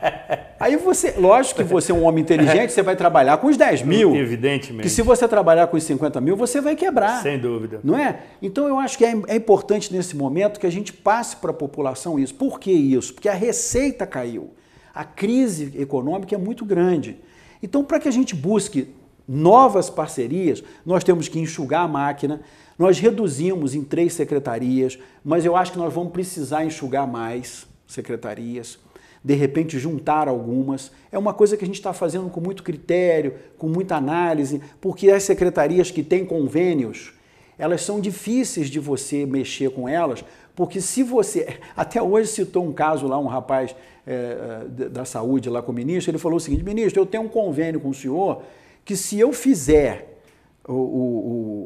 Aí você, lógico que você é um homem inteligente, (laughs) você vai trabalhar com os 10 mil. Evidentemente. Que se você trabalhar com os 50 mil, você vai quebrar. Sem dúvida. Não é? Então eu acho que é, é importante nesse momento que a gente passe para a população isso. Por que isso? Porque a receita caiu. A crise econômica é muito grande. Então, para que a gente busque novas parcerias, nós temos que enxugar a máquina. Nós reduzimos em três secretarias, mas eu acho que nós vamos precisar enxugar mais secretarias de repente juntar algumas. É uma coisa que a gente está fazendo com muito critério, com muita análise, porque as secretarias que têm convênios, elas são difíceis de você mexer com elas, porque se você. (laughs) Até hoje citou um caso lá, um rapaz é, da saúde lá com o ministro, ele falou o seguinte: ministro, eu tenho um convênio com o senhor que se eu fizer o, o,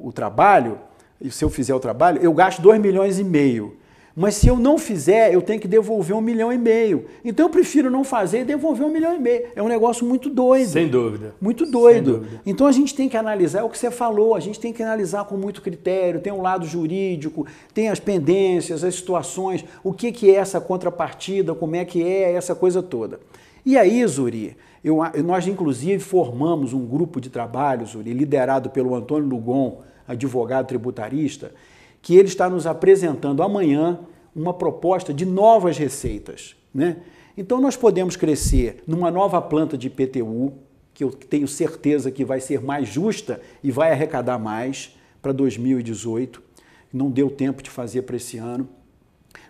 o, o trabalho, se eu fizer o trabalho, eu gasto 2 milhões e meio. Mas se eu não fizer, eu tenho que devolver um milhão e meio. Então eu prefiro não fazer e devolver um milhão e meio. É um negócio muito doido. Sem dúvida. Muito doido. Dúvida. Então a gente tem que analisar, é o que você falou, a gente tem que analisar com muito critério, tem um lado jurídico, tem as pendências, as situações, o que, que é essa contrapartida, como é que é essa coisa toda. E aí, Zuri, eu, nós inclusive formamos um grupo de trabalho, Zuri, liderado pelo Antônio Lugon, advogado tributarista, que ele está nos apresentando amanhã uma proposta de novas receitas. Né? Então, nós podemos crescer numa nova planta de IPTU, que eu tenho certeza que vai ser mais justa e vai arrecadar mais para 2018. Não deu tempo de fazer para esse ano.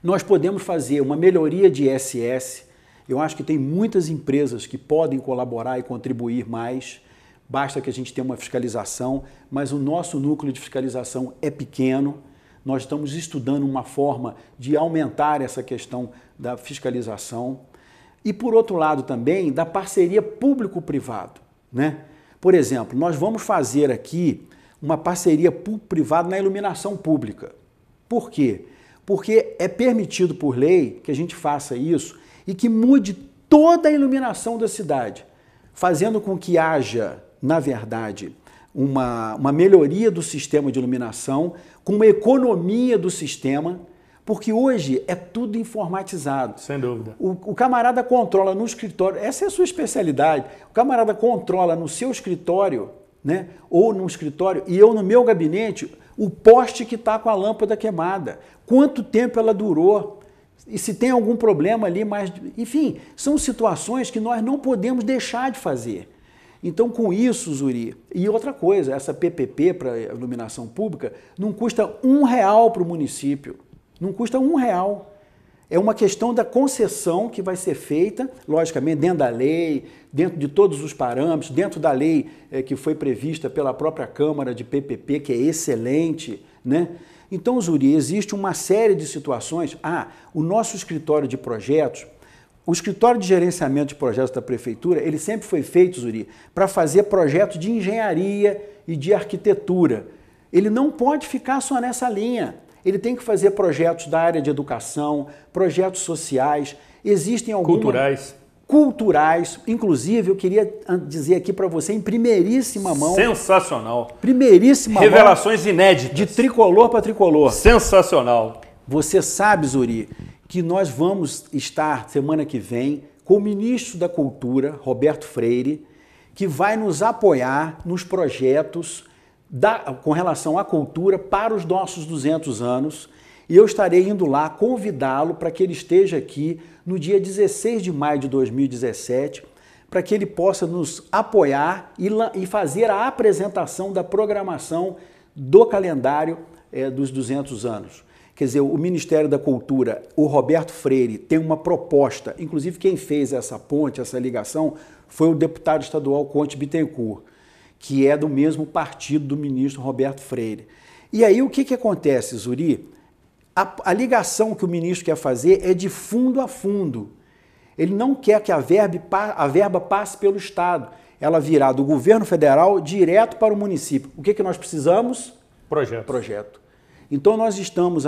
Nós podemos fazer uma melhoria de ISS. Eu acho que tem muitas empresas que podem colaborar e contribuir mais. Basta que a gente tenha uma fiscalização, mas o nosso núcleo de fiscalização é pequeno. Nós estamos estudando uma forma de aumentar essa questão da fiscalização. E, por outro lado, também da parceria público-privado. Né? Por exemplo, nós vamos fazer aqui uma parceria público-privado na iluminação pública. Por quê? Porque é permitido por lei que a gente faça isso e que mude toda a iluminação da cidade, fazendo com que haja, na verdade, uma, uma melhoria do sistema de iluminação, com uma economia do sistema, porque hoje é tudo informatizado. Sem dúvida. O, o, camarada controla no escritório, essa é a sua especialidade. O camarada controla no seu escritório, né? Ou no escritório, e eu no meu gabinete, o poste que está com a lâmpada queimada. Quanto tempo ela durou? E se tem algum problema ali, mas. Enfim, são situações que nós não podemos deixar de fazer. Então, com isso, Zuri, e outra coisa, essa PPP para iluminação pública não custa um real para o município, não custa um real. É uma questão da concessão que vai ser feita, logicamente, dentro da lei, dentro de todos os parâmetros, dentro da lei é, que foi prevista pela própria Câmara de PPP, que é excelente, né? Então, Zuri, existe uma série de situações. Ah, o nosso escritório de projetos, o escritório de gerenciamento de projetos da prefeitura, ele sempre foi feito, Zuri, para fazer projetos de engenharia e de arquitetura. Ele não pode ficar só nessa linha. Ele tem que fazer projetos da área de educação, projetos sociais, existem alguns culturais culturais. Inclusive, eu queria dizer aqui para você, em primeiríssima mão. Sensacional. Primeiríssima Revelações mão, inéditas. De tricolor para tricolor. Sensacional. Você sabe, Zuri, que nós vamos estar semana que vem com o ministro da Cultura, Roberto Freire, que vai nos apoiar nos projetos da, com relação à cultura para os nossos 200 anos. E eu estarei indo lá convidá-lo para que ele esteja aqui no dia 16 de maio de 2017, para que ele possa nos apoiar e, e fazer a apresentação da programação do calendário é, dos 200 anos. Quer dizer, o Ministério da Cultura, o Roberto Freire, tem uma proposta. Inclusive, quem fez essa ponte, essa ligação, foi o deputado estadual Conte Bittencourt, que é do mesmo partido do ministro Roberto Freire. E aí o que, que acontece, Zuri? A, a ligação que o ministro quer fazer é de fundo a fundo. Ele não quer que a verba, a verba passe pelo Estado. Ela virá do governo federal direto para o município. O que, que nós precisamos? Projeto. Projeto. Então nós estamos,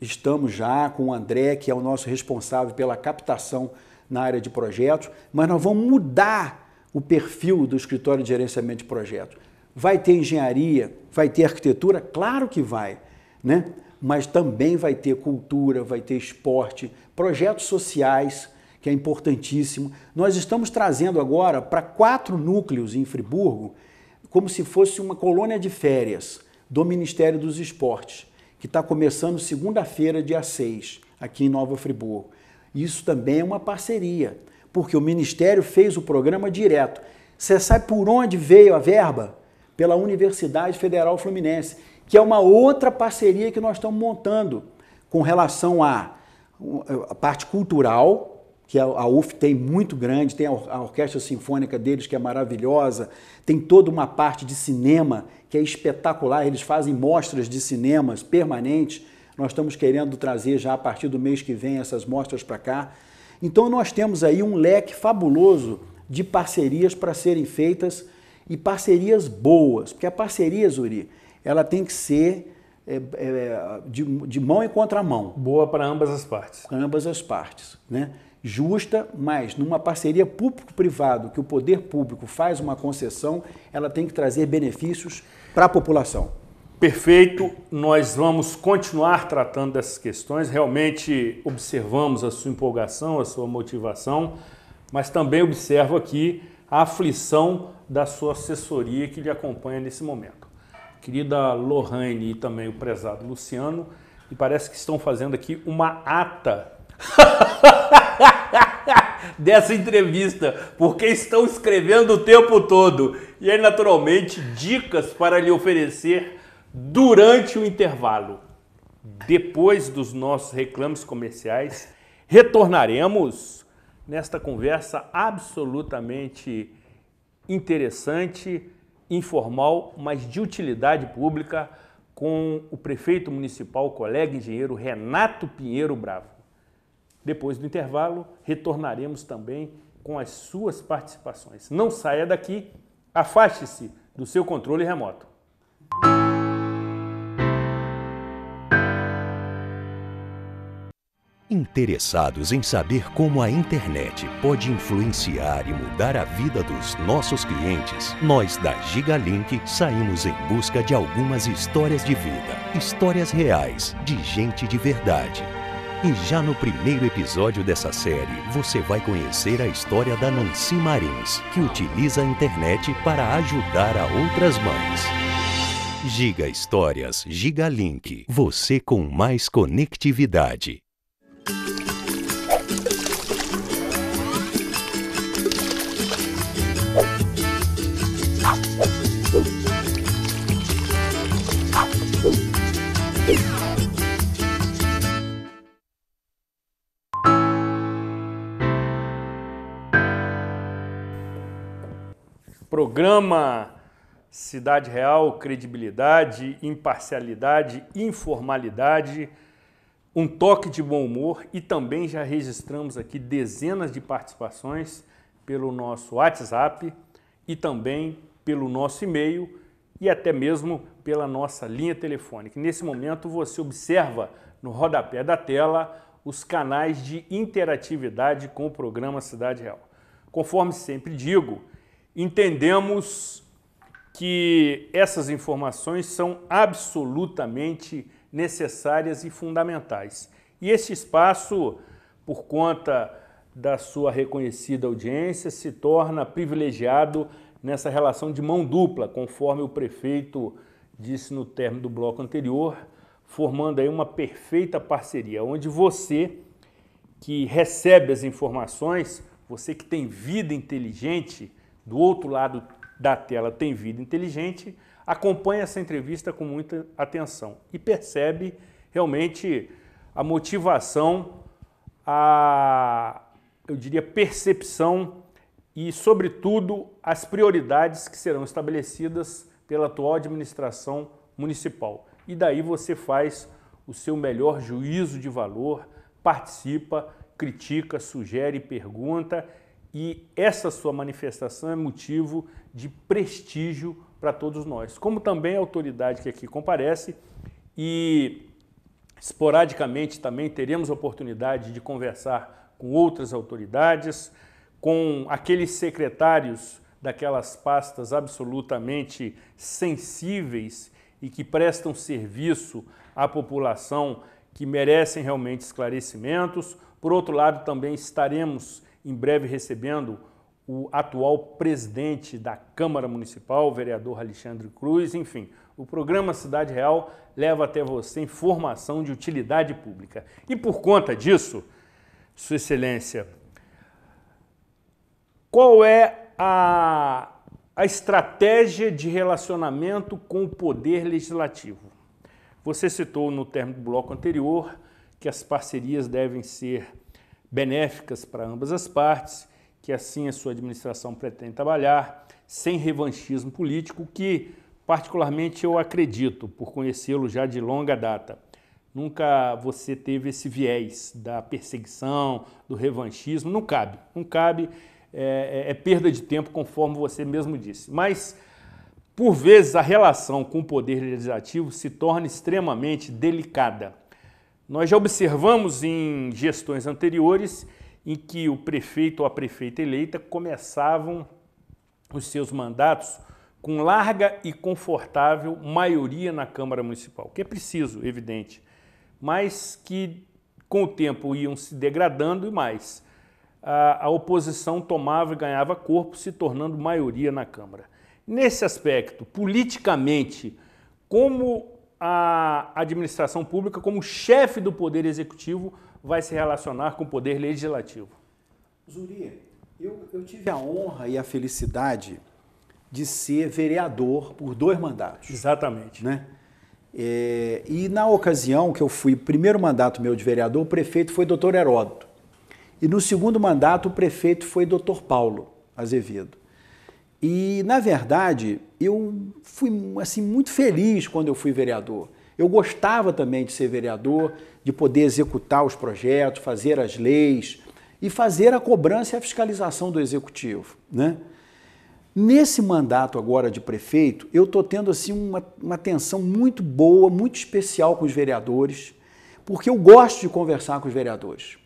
estamos já com o André, que é o nosso responsável pela captação na área de projetos, mas nós vamos mudar o perfil do escritório de gerenciamento de projetos. Vai ter engenharia, vai ter arquitetura? Claro que vai, né? mas também vai ter cultura, vai ter esporte, projetos sociais, que é importantíssimo. Nós estamos trazendo agora para quatro núcleos em Friburgo, como se fosse uma colônia de férias do Ministério dos Esportes que está começando segunda-feira, dia 6, aqui em Nova Friburgo. Isso também é uma parceria, porque o Ministério fez o programa direto. Você sabe por onde veio a verba? Pela Universidade Federal Fluminense, que é uma outra parceria que nós estamos montando com relação à parte cultural, que a UF tem muito grande, tem a orquestra sinfônica deles que é maravilhosa, tem toda uma parte de cinema que é espetacular, eles fazem mostras de cinemas permanentes. Nós estamos querendo trazer já a partir do mês que vem essas mostras para cá. Então nós temos aí um leque fabuloso de parcerias para serem feitas e parcerias boas, porque a parceria, Zuri, ela tem que ser é, é, de, de mão e contra mão. Boa para ambas as partes. Para ambas as partes, né? justa, mas numa parceria público-privado que o poder público faz uma concessão, ela tem que trazer benefícios para a população. Perfeito, nós vamos continuar tratando dessas questões. Realmente observamos a sua empolgação, a sua motivação, mas também observo aqui a aflição da sua assessoria que lhe acompanha nesse momento. Querida Lohane e também o prezado Luciano, me parece que estão fazendo aqui uma ata (laughs) dessa entrevista, porque estão escrevendo o tempo todo. E aí, é, naturalmente, dicas para lhe oferecer durante o intervalo. Depois dos nossos reclames comerciais, retornaremos nesta conversa absolutamente interessante, informal, mas de utilidade pública com o prefeito municipal, colega engenheiro Renato Pinheiro Bravo. Depois do intervalo, retornaremos também com as suas participações. Não saia daqui, afaste-se do seu controle remoto. Interessados em saber como a internet pode influenciar e mudar a vida dos nossos clientes, nós da Gigalink saímos em busca de algumas histórias de vida, histórias reais de gente de verdade e já no primeiro episódio dessa série, você vai conhecer a história da Nancy Marins, que utiliza a internet para ajudar a outras mães. Giga Histórias, Giga Link. Você com mais conectividade. programa Cidade Real, credibilidade, imparcialidade, informalidade, um toque de bom humor e também já registramos aqui dezenas de participações pelo nosso WhatsApp e também pelo nosso e-mail e até mesmo pela nossa linha telefônica. Nesse momento você observa no rodapé da tela os canais de interatividade com o programa Cidade Real. Conforme sempre digo, entendemos que essas informações são absolutamente necessárias e fundamentais. E esse espaço, por conta da sua reconhecida audiência, se torna privilegiado nessa relação de mão dupla, conforme o prefeito disse no término do bloco anterior, formando aí uma perfeita parceria, onde você que recebe as informações, você que tem vida inteligente, do outro lado da tela tem vida inteligente, acompanha essa entrevista com muita atenção e percebe realmente a motivação, a, eu diria, percepção e, sobretudo, as prioridades que serão estabelecidas pela atual administração municipal. E daí você faz o seu melhor juízo de valor, participa, critica, sugere, pergunta e essa sua manifestação é motivo de prestígio para todos nós, como também a autoridade que aqui comparece e esporadicamente também teremos oportunidade de conversar com outras autoridades, com aqueles secretários daquelas pastas absolutamente sensíveis e que prestam serviço à população que merecem realmente esclarecimentos. Por outro lado, também estaremos em breve recebendo o atual presidente da Câmara Municipal, o vereador Alexandre Cruz, enfim. O programa Cidade Real leva até você informação de utilidade pública. E por conta disso, Sua Excelência, qual é a, a estratégia de relacionamento com o Poder Legislativo? Você citou no termo do bloco anterior que as parcerias devem ser benéficas para ambas as partes, que assim a sua administração pretende trabalhar, sem revanchismo político, que particularmente eu acredito, por conhecê-lo já de longa data. Nunca você teve esse viés da perseguição, do revanchismo, não cabe, não cabe, é, é, é perda de tempo, conforme você mesmo disse. Mas por vezes a relação com o poder legislativo se torna extremamente delicada. Nós já observamos em gestões anteriores em que o prefeito ou a prefeita eleita começavam os seus mandatos com larga e confortável maioria na Câmara Municipal, que é preciso, evidente, mas que com o tempo iam se degradando e mais. A, a oposição tomava e ganhava corpo, se tornando maioria na Câmara. Nesse aspecto, politicamente, como a administração pública, como chefe do poder executivo, vai se relacionar com o poder legislativo? Zuri, eu, eu tive a honra e a felicidade de ser vereador por dois mandatos. Exatamente. Né? É, e na ocasião que eu fui, primeiro mandato meu de vereador, o prefeito foi doutor Heródoto. E no segundo mandato, o prefeito foi doutor Paulo Azevedo. E, na verdade, eu fui assim muito feliz quando eu fui vereador. Eu gostava também de ser vereador, de poder executar os projetos, fazer as leis e fazer a cobrança e a fiscalização do executivo, né? Nesse mandato agora de prefeito, eu estou tendo assim uma, uma atenção muito boa, muito especial com os vereadores, porque eu gosto de conversar com os vereadores.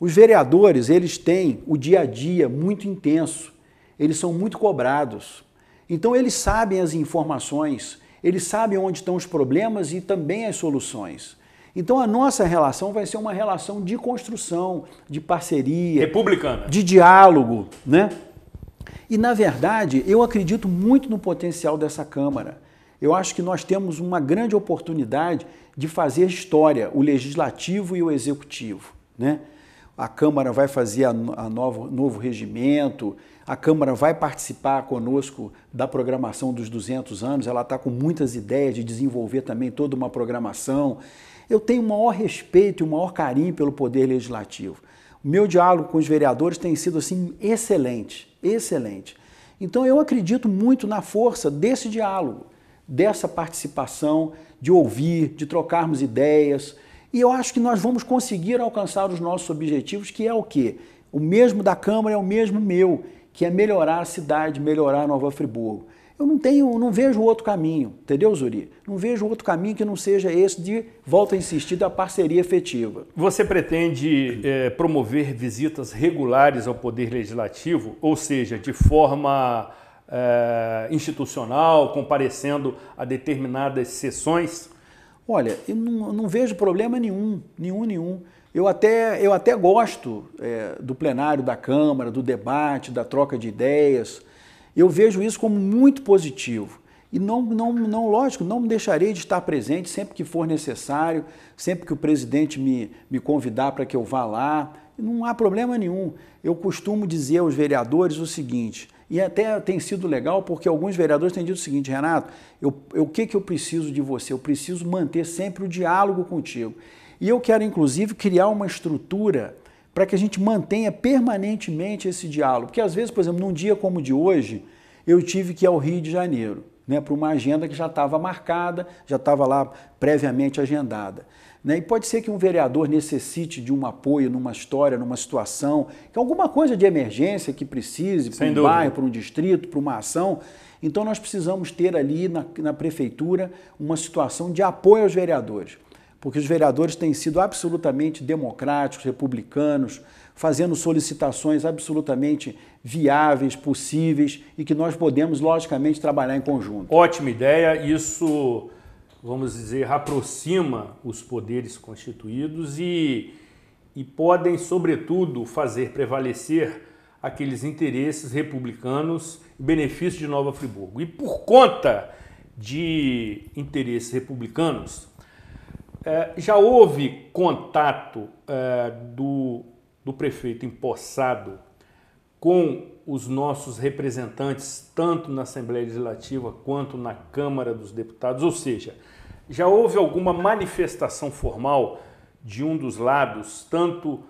Os vereadores, eles têm o dia a dia muito intenso eles são muito cobrados. Então eles sabem as informações, eles sabem onde estão os problemas e também as soluções. Então a nossa relação vai ser uma relação de construção, de parceria, republicana, de diálogo, né? E na verdade, eu acredito muito no potencial dessa Câmara. Eu acho que nós temos uma grande oportunidade de fazer história, o legislativo e o executivo, né? A Câmara vai fazer a, a novo, novo regimento, a Câmara vai participar conosco da programação dos 200 anos, ela está com muitas ideias de desenvolver também toda uma programação. Eu tenho o maior respeito e o maior carinho pelo Poder Legislativo. O meu diálogo com os vereadores tem sido assim excelente, excelente. Então eu acredito muito na força desse diálogo, dessa participação, de ouvir, de trocarmos ideias. E eu acho que nós vamos conseguir alcançar os nossos objetivos, que é o quê? O mesmo da Câmara é o mesmo meu, que é melhorar a cidade, melhorar Nova Friburgo. Eu não tenho, não vejo outro caminho, entendeu, Zuri? Não vejo outro caminho que não seja esse de, volta a insistir, da parceria efetiva. Você pretende é, promover visitas regulares ao Poder Legislativo, ou seja, de forma é, institucional, comparecendo a determinadas sessões? Olha, eu não, eu não vejo problema nenhum, nenhum, nenhum. Eu até, eu até gosto é, do plenário da Câmara, do debate, da troca de ideias. Eu vejo isso como muito positivo. E não, não, não, lógico, não me deixarei de estar presente sempre que for necessário, sempre que o presidente me, me convidar para que eu vá lá. Não há problema nenhum. Eu costumo dizer aos vereadores o seguinte, e até tem sido legal porque alguns vereadores têm dito o seguinte, Renato, o eu, o que, que eu preciso de você? Eu preciso manter sempre o diálogo contigo. E eu quero, inclusive, criar uma estrutura para que a gente mantenha permanentemente esse diálogo. Porque às vezes, por exemplo, num dia como o de hoje, eu tive que ir ao Rio de Janeiro, né, para uma agenda que já estava marcada, já estava lá previamente agendada. Né? E pode ser que um vereador necessite de um apoio numa história, numa situação, que alguma coisa de emergência que precise, para um dúvida. bairro, para um distrito, para uma ação. Então nós precisamos ter ali na, na prefeitura uma situação de apoio aos vereadores porque os vereadores têm sido absolutamente democráticos, republicanos, fazendo solicitações absolutamente viáveis, possíveis e que nós podemos, logicamente, trabalhar em conjunto. Ótima ideia, isso, vamos dizer, aproxima os poderes constituídos e, e podem, sobretudo, fazer prevalecer aqueles interesses republicanos em benefício de Nova Friburgo. E por conta de interesses republicanos, é, já houve contato é, do, do prefeito empossado com os nossos representantes, tanto na Assembleia Legislativa quanto na Câmara dos Deputados? Ou seja, já houve alguma manifestação formal de um dos lados, tanto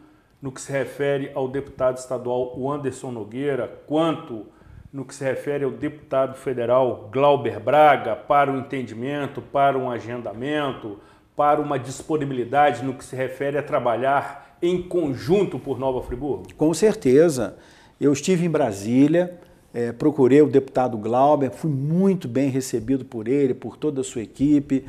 no que se refere ao deputado estadual Anderson Nogueira, quanto no que se refere ao deputado federal Glauber Braga, para o entendimento, para um agendamento, para uma disponibilidade no que se refere a trabalhar em conjunto por Nova Friburgo? Com certeza. Eu estive em Brasília, é, procurei o deputado Glauber, fui muito bem recebido por ele, por toda a sua equipe.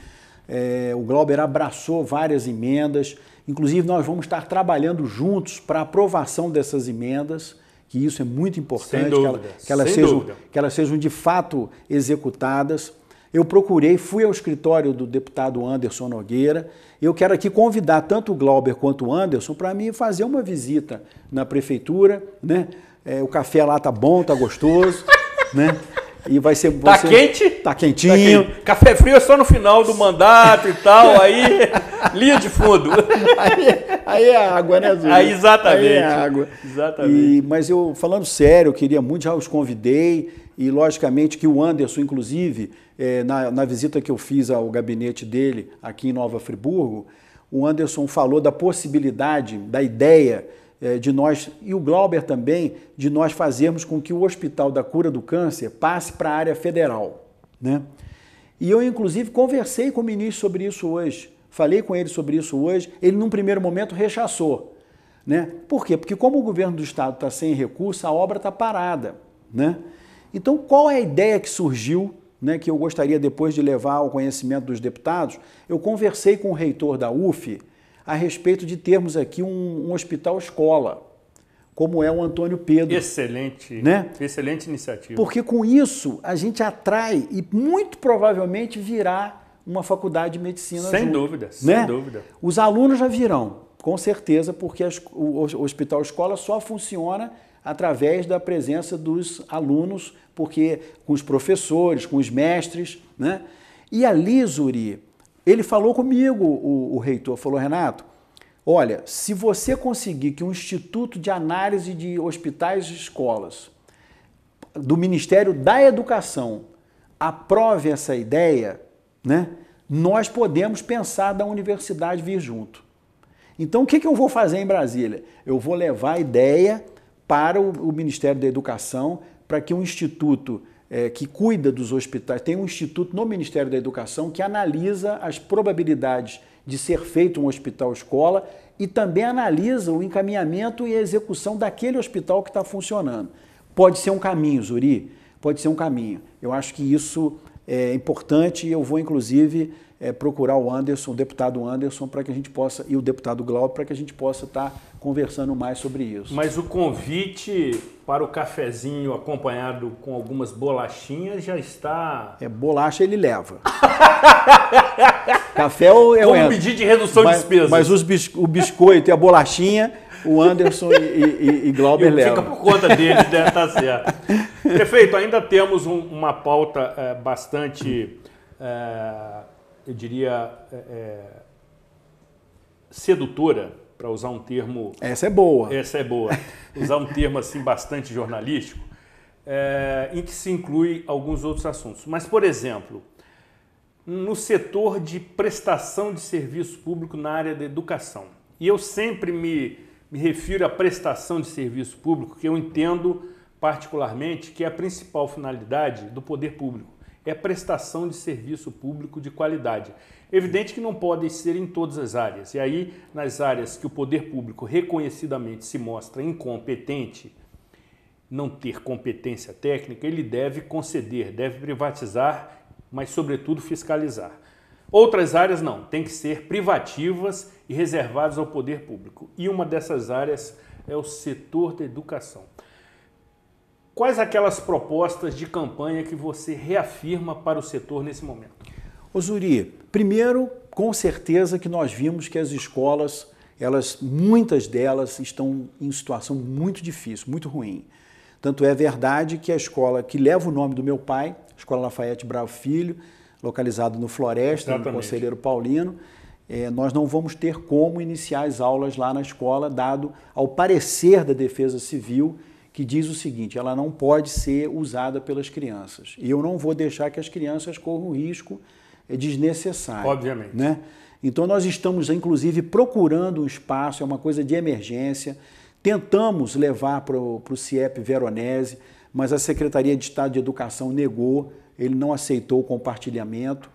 É, o Glauber abraçou várias emendas, inclusive nós vamos estar trabalhando juntos para aprovação dessas emendas, que isso é muito importante, dúvida, que, ela, que, elas sejam, que elas sejam de fato executadas eu procurei, fui ao escritório do deputado Anderson Nogueira. Eu quero aqui convidar tanto o Glauber quanto o Anderson para mim fazer uma visita na prefeitura, né? É, o café lá tá bom, tá gostoso, (laughs) né? E vai ser. Tá quente? Tá, tá quentinho. Tá quente. Café frio é só no final do mandato e tal, aí (laughs) linha de fundo. Aí, aí é água, né, Zulu? Aí exatamente. Aí é água. Exatamente. E, mas eu, falando sério, eu queria muito, já os convidei e logicamente que o Anderson, inclusive, é, na, na visita que eu fiz ao gabinete dele aqui em Nova Friburgo, o Anderson falou da possibilidade, da ideia é, de nós, e o Glauber também, de nós fazermos com que o Hospital da Cura do Câncer passe para a área federal. Né? E eu, inclusive, conversei com o ministro sobre isso hoje, falei com ele sobre isso hoje, ele, num primeiro momento, rechaçou. Né? Por quê? Porque como o governo do estado está sem recurso, a obra está parada. Né? Então, qual é a ideia que surgiu, né, que eu gostaria depois de levar ao conhecimento dos deputados? Eu conversei com o reitor da UF a respeito de termos aqui um, um hospital-escola, como é o Antônio Pedro. Excelente, né? excelente iniciativa. Porque com isso a gente atrai e muito provavelmente virá uma faculdade de medicina. Sem junto, dúvida, né? sem dúvida. Os alunos já virão, com certeza, porque as, o hospital escola só funciona através da presença dos alunos, porque com os professores, com os mestres, né? E ali, Zuri, ele falou comigo, o, o reitor, falou, Renato, olha, se você conseguir que um instituto de análise de hospitais e escolas do Ministério da Educação aprove essa ideia, né? Nós podemos pensar da universidade vir junto. Então, o que, que eu vou fazer em Brasília? Eu vou levar a ideia para o, Ministério da Educação, para que um instituto é, que cuida dos hospitais, tem um instituto no Ministério da Educação que analisa as probabilidades de ser feito um hospital-escola e também analisa o encaminhamento e a execução daquele hospital que está funcionando. Pode ser um caminho, Zuri, pode ser um caminho. Eu acho que isso é importante e eu vou, inclusive, é, procurar o Anderson, o deputado Anderson, para que a gente possa, e o deputado Glauco, para que a gente possa estar tá conversando mais sobre isso. Mas o convite para o cafezinho acompanhado com algumas bolachinhas já está. É bolacha ele leva. (laughs) Café ou é Vamos pedir de redução mas, de despesa. Mas os o biscoito e a bolachinha, o Anderson e, e, e Glauber levam. Fica por conta dele, deve né? estar tá certo. Perfeito, ainda temos um, uma pauta é, bastante, é, eu diria, é, é sedutora para usar um termo. Essa é boa. Essa é boa. usar um termo assim bastante jornalístico, é, em que se inclui alguns outros assuntos. Mas, por exemplo, no setor de prestação de serviço público na área da educação. E eu sempre me, me refiro à prestação de serviço público, que eu entendo particularmente que é a principal finalidade do poder público é prestação de serviço público de qualidade. Evidente que não podem ser em todas as áreas. E aí, nas áreas que o poder público reconhecidamente se mostra incompetente, não ter competência técnica, ele deve conceder, deve privatizar, mas, sobretudo, fiscalizar. Outras áreas não, tem que ser privativas e reservadas ao poder público. E uma dessas áreas é o setor da educação. Quais aquelas propostas de campanha que você reafirma para o setor nesse momento? Osuri, primeiro, com certeza que nós vimos que as escolas, elas muitas delas estão em situação muito difícil, muito ruim. Tanto é verdade que a escola que leva o nome do meu pai, Escola Lafayette Bravo Filho, localizado no Floresta, Exatamente. no Conselheiro Paulino, é, nós não vamos ter como iniciar as aulas lá na escola, dado ao parecer da Defesa Civil que diz o seguinte: ela não pode ser usada pelas crianças. E eu não vou deixar que as crianças corram risco eh, desnecessário. Obviamente. Né? Então nós estamos, inclusive, procurando um espaço, é uma coisa de emergência. Tentamos levar para o CIEP Veronese, mas a Secretaria de Estado de Educação negou, ele não aceitou o compartilhamento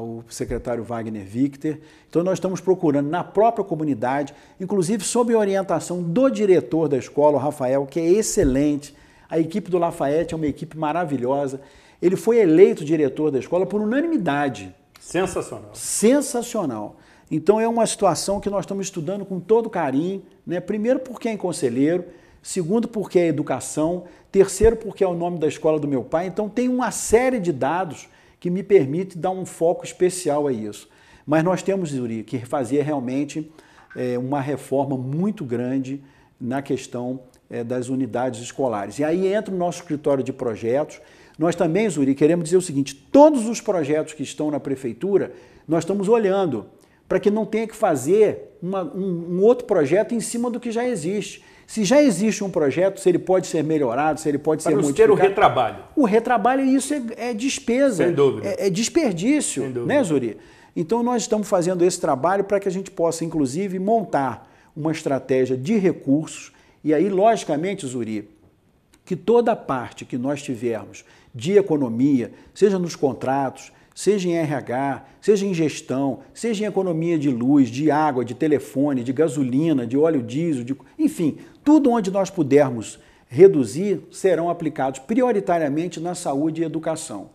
o secretário Wagner Victor. Então, nós estamos procurando na própria comunidade, inclusive sob orientação do diretor da escola, o Rafael, que é excelente. A equipe do Lafayette é uma equipe maravilhosa. Ele foi eleito diretor da escola por unanimidade. Sensacional. Sensacional. Então, é uma situação que nós estamos estudando com todo carinho, né? primeiro porque é conselheiro, segundo porque é educação, terceiro porque é o nome da escola do meu pai. Então, tem uma série de dados que me permite dar um foco especial a isso. Mas nós temos, Zuri, que fazer realmente é, uma reforma muito grande na questão é, das unidades escolares. E aí entra o nosso escritório de projetos. Nós também, Zuri, queremos dizer o seguinte, todos os projetos que estão na prefeitura, nós estamos olhando para que não tenha que fazer uma, um, um outro projeto em cima do que já existe se já existe um projeto, se ele pode ser melhorado, se ele pode Para ser modificado. Para ter o retrabalho. O retrabalho, isso é, é despesa. Sem dúvida. É, é desperdício, Sem dúvida. né, Zuri? Então, nós estamos fazendo esse trabalho para que a gente possa, inclusive, montar uma estratégia de recursos. E aí, logicamente, Zuri, que toda parte que nós tivermos de economia, seja nos contratos, seja em RH, seja em gestão, seja em economia de luz, de água, de telefone, de gasolina, de óleo diesel, de... enfim, tudo onde nós pudermos reduzir serão aplicados prioritariamente na saúde e educação,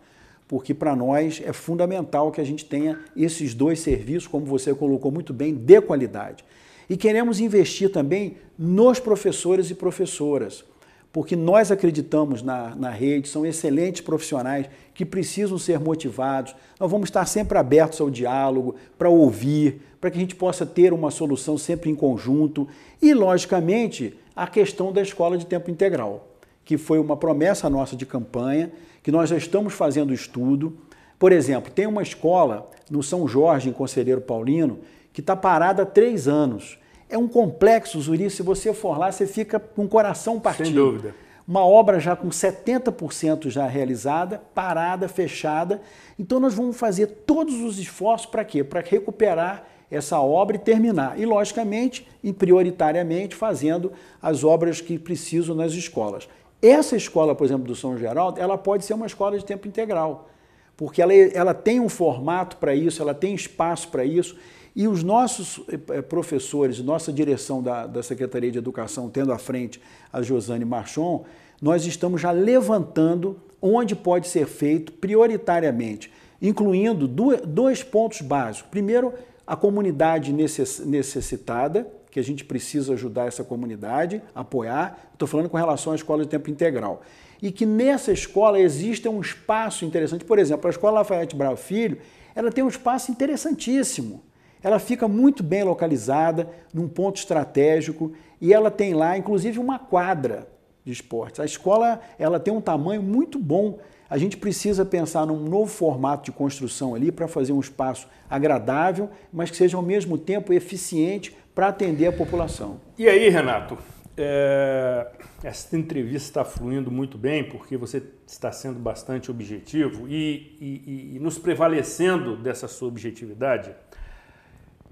porque para nós é fundamental que a gente tenha esses dois serviços, como você colocou muito bem, de qualidade. E queremos investir também nos professores e professoras, porque nós acreditamos na, na rede, são excelentes profissionais que precisam ser motivados. Nós vamos estar sempre abertos ao diálogo, para ouvir, para que a gente possa ter uma solução sempre em conjunto. E, logicamente, a questão da escola de tempo integral, que foi uma promessa nossa de campanha, que nós já estamos fazendo estudo. Por exemplo, tem uma escola no São Jorge, em Conselheiro Paulino, que está parada há três anos. É um complexo, Zuri, se você for lá, você fica com o coração partido. Sem dúvida. Uma obra já com 70% já realizada, parada, fechada. Então nós vamos fazer todos os esforços para quê? Para recuperar essa obra e terminar. E, logicamente, e prioritariamente, fazendo as obras que precisam nas escolas. Essa escola, por exemplo, do São Geraldo, ela pode ser uma escola de tempo integral, porque ela, ela tem um formato para isso, ela tem espaço para isso. E os nossos eh, eh, professores, nossa direção da, da Secretaria de Educação, tendo à frente a Josane Marchon, nós estamos já levantando onde pode ser feito prioritariamente, incluindo dois pontos básicos. Primeiro, a comunidade necessitada, que a gente precisa ajudar essa comunidade, apoiar. Estou falando com relação à escola de tempo integral. E que nessa escola existe um espaço interessante. Por exemplo, a escola Lafayette Bravo Filho, ela tem um espaço interessantíssimo. Ela fica muito bem localizada, num ponto estratégico, e ela tem lá, inclusive, uma quadra de esportes. A escola ela tem um tamanho muito bom a gente precisa pensar num novo formato de construção ali para fazer um espaço agradável, mas que seja ao mesmo tempo eficiente para atender a população. E aí, Renato, é... essa entrevista está fluindo muito bem porque você está sendo bastante objetivo e, e, e nos prevalecendo dessa sua objetividade.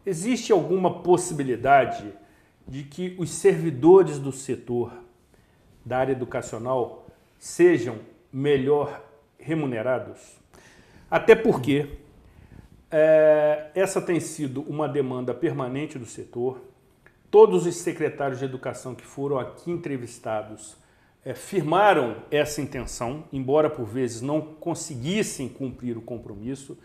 Existe alguma possibilidade de que os servidores do setor da área educacional sejam melhor remunerados. Até porque é, essa tem sido uma demanda permanente do setor. Todos os secretários de educação que foram aqui entrevistados é, firmaram essa intenção, embora por vezes não conseguissem cumprir o compromisso.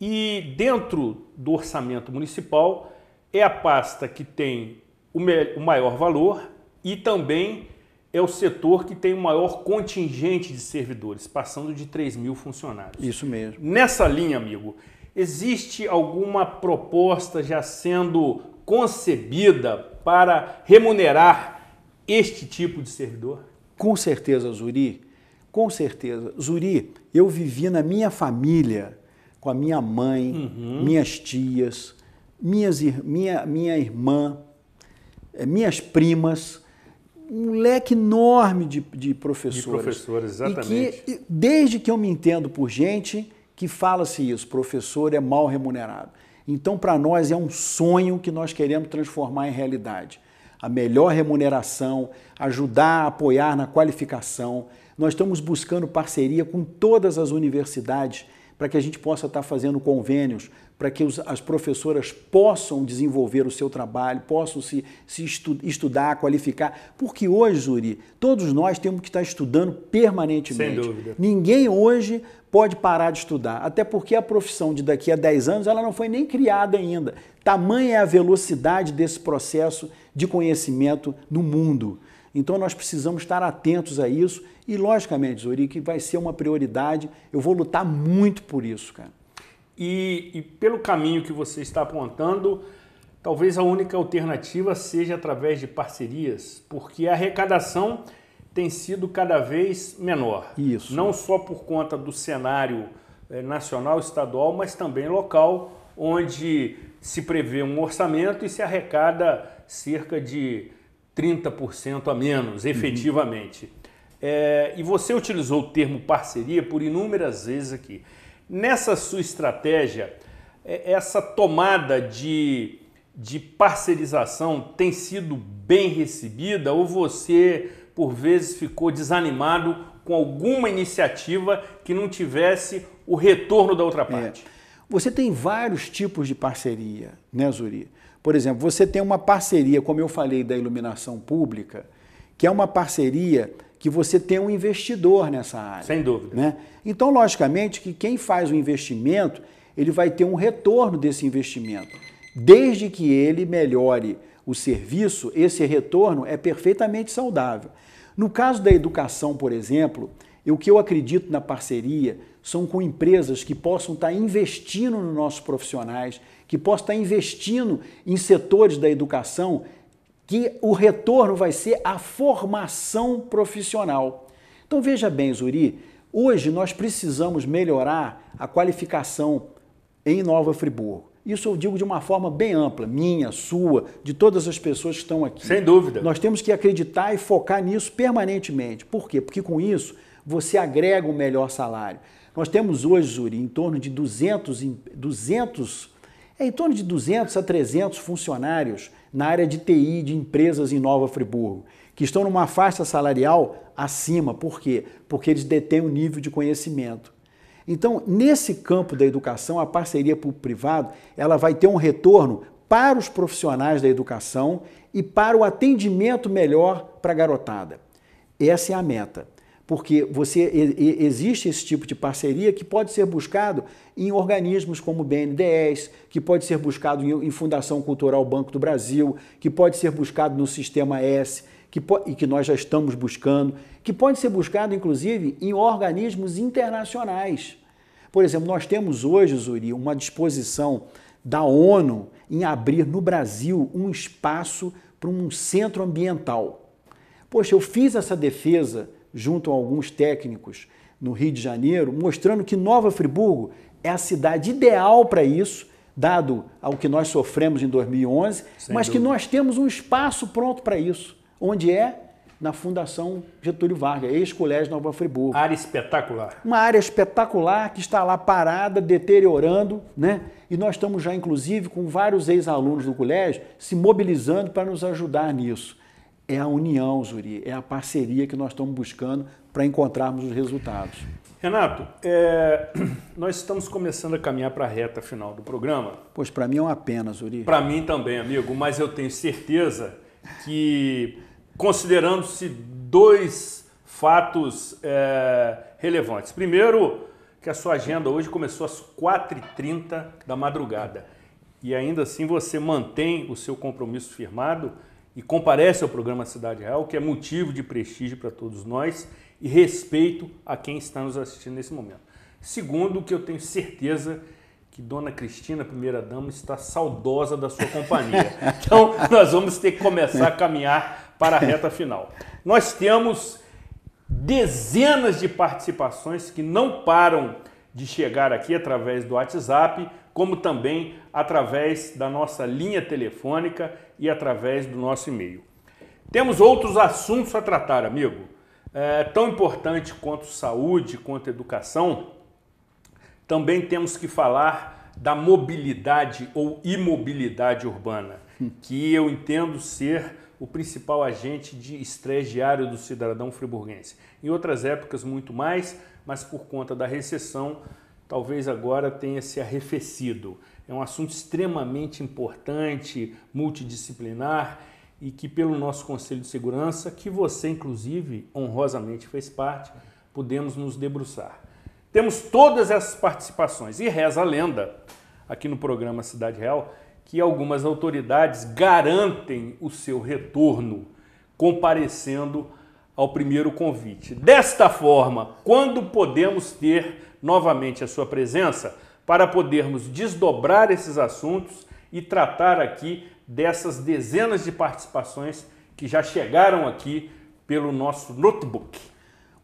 E dentro do orçamento municipal é a pasta que tem o, o maior valor e também é o setor que tem o maior contingente de servidores, passando de 3 mil funcionários. Isso mesmo. Nessa linha, amigo, existe alguma proposta já sendo concebida para remunerar este tipo de servidor? Com certeza, Zuri. Com certeza. Zuri, eu vivi na minha família, com a minha mãe, uhum. minhas tias, minhas, minha, minha irmã, eh, minhas primas um leque enorme de, de professores. De professores, exatamente. Que, desde que eu me entendo por gente que fala-se isso, professor é mal remunerado. Então, para nós, é um sonho que nós queremos transformar em realidade. A melhor remuneração, ajudar a apoiar na qualificação. Nós estamos buscando parceria com todas as universidades para que a gente possa estar fazendo convênios, para que os, as professoras possam desenvolver o seu trabalho, possam se, se estu, estudar, qualificar. Porque hoje, Zuri, todos nós temos que estar estudando permanentemente. Sem dúvida. Ninguém hoje pode parar de estudar, até porque a profissão de daqui a 10 anos ela não foi nem criada ainda. Tamanha é a velocidade desse processo de conhecimento no mundo. Então nós precisamos estar atentos a isso e, logicamente, Zuri, que vai ser uma prioridade. Eu vou lutar muito por isso, cara. E, e pelo caminho que você está apontando, talvez a única alternativa seja através de parcerias, porque a arrecadação tem sido cada vez menor. Isso. Não só por conta do cenário eh, nacional, estadual, mas também local, onde se prevê um orçamento e se arrecada cerca de 30% a menos, uhum. efetivamente. Uhum. É, e você utilizou o termo parceria por inúmeras vezes aqui. Nessa sua estratégia, é, essa tomada de, de parcerização tem sido bem recebida ou você, por vezes, ficou desanimado com alguma iniciativa que não tivesse o retorno da outra é. parte? É. Você tem vários tipos de parceria, né, Zuri? Por exemplo, você tem uma parceria, como eu falei da iluminação pública, que é uma parceria que você tem um investidor nessa área. Sem dúvida. Né? Então, logicamente, que quem faz o investimento, ele vai ter um retorno desse investimento. Desde que ele melhore o serviço, esse retorno é perfeitamente saudável. No caso da educação, por exemplo, o que eu acredito na parceria são com empresas que possam estar investindo nos nossos profissionais, que possa estar investindo em setores da educação que o retorno vai ser a formação profissional. Então veja bem, Zuri, hoje nós precisamos melhorar a qualificação em Nova Friburgo. Isso eu digo de uma forma bem ampla, minha, sua, de todas as pessoas que estão aqui. Sem dúvida. Nós temos que acreditar e focar nisso permanentemente. Por quê? Porque com isso você agrega um melhor salário. Nós temos hoje, Zuri, em torno de 200, 200 é em torno de 200 a 300 funcionários na área de TI de empresas em Nova Friburgo, que estão numa faixa salarial acima. Por quê? Porque eles detêm o um nível de conhecimento. Então, nesse campo da educação, a parceria público-privado, ela vai ter um retorno para os profissionais da educação e para o atendimento melhor para a garotada. Essa é a meta porque você existe esse tipo de parceria que pode ser buscado em organismos como o BNDES, que pode ser buscado em, Fundação Cultural Banco do Brasil, que pode ser buscado no Sistema S, que e que nós já estamos buscando, que pode ser buscado inclusive em organismos internacionais. Por exemplo, nós temos hoje, Zuri, uma disposição da ONU em abrir no Brasil um espaço para um centro ambiental. Poxa, eu fiz essa defesa junto a alguns técnicos no Rio de Janeiro, mostrando que Nova Friburgo é a cidade ideal para isso, dado ao que nós sofremos em 2011, Sem mas dúvida. que nós temos um espaço pronto para isso, onde é na Fundação Getúlio Vargas, ex-colégio Nova Friburgo. Área espetacular. Uma área espetacular que está lá parada, deteriorando, né? E nós estamos já, inclusive, com vários ex-alunos do colégio se mobilizando para nos ajudar nisso é a união, Zuri, é a parceria que nós estamos buscando para encontrarmos os resultados. Renato, é... (clears throat) nós estamos começando a caminhar para a reta final do programa. Pois para mim é uma pena, Zuri. Para mim também, amigo, mas eu tenho certeza que, considerando-se dois fatos é... relevantes. Primeiro, que a sua agenda hoje começou às 4h30 da madrugada. E ainda assim você mantém o seu compromisso firmado e comparece ao programa Cidade Real, que é motivo de prestígio para todos nós e respeito a quem está nos assistindo nesse momento. Segundo, que eu tenho certeza que Dona Cristina, primeira dama, está saudosa da sua companhia. (laughs) Então, nós vamos ter que começar a caminhar para a reta final. Nós temos dezenas de participações que não param de chegar aqui através do WhatsApp, como também através da nossa linha telefônica e através do nosso e-mail. Temos outros assuntos a tratar, amigo. É, tão importante quanto saúde, quanto educação, também temos que falar da mobilidade ou imobilidade urbana, que eu entendo ser o principal agente de estresse diário do cidadão friburguense. Em outras épocas, muito mais, mas por conta da recessão, talvez agora tenha se arrefecido. É um assunto extremamente importante, multidisciplinar e que pelo nosso Conselho de Segurança, que você inclusive honrosamente fez parte, podemos nos debruçar. Temos todas essas participações e reza a lenda aqui no programa Cidade Real que algumas autoridades garantem o seu retorno comparecendo ao primeiro convite. Desta forma, quando podemos ter novamente a sua presença? para podermos desdobrar esses assuntos e tratar aqui dessas dezenas de participações que já chegaram aqui pelo nosso notebook.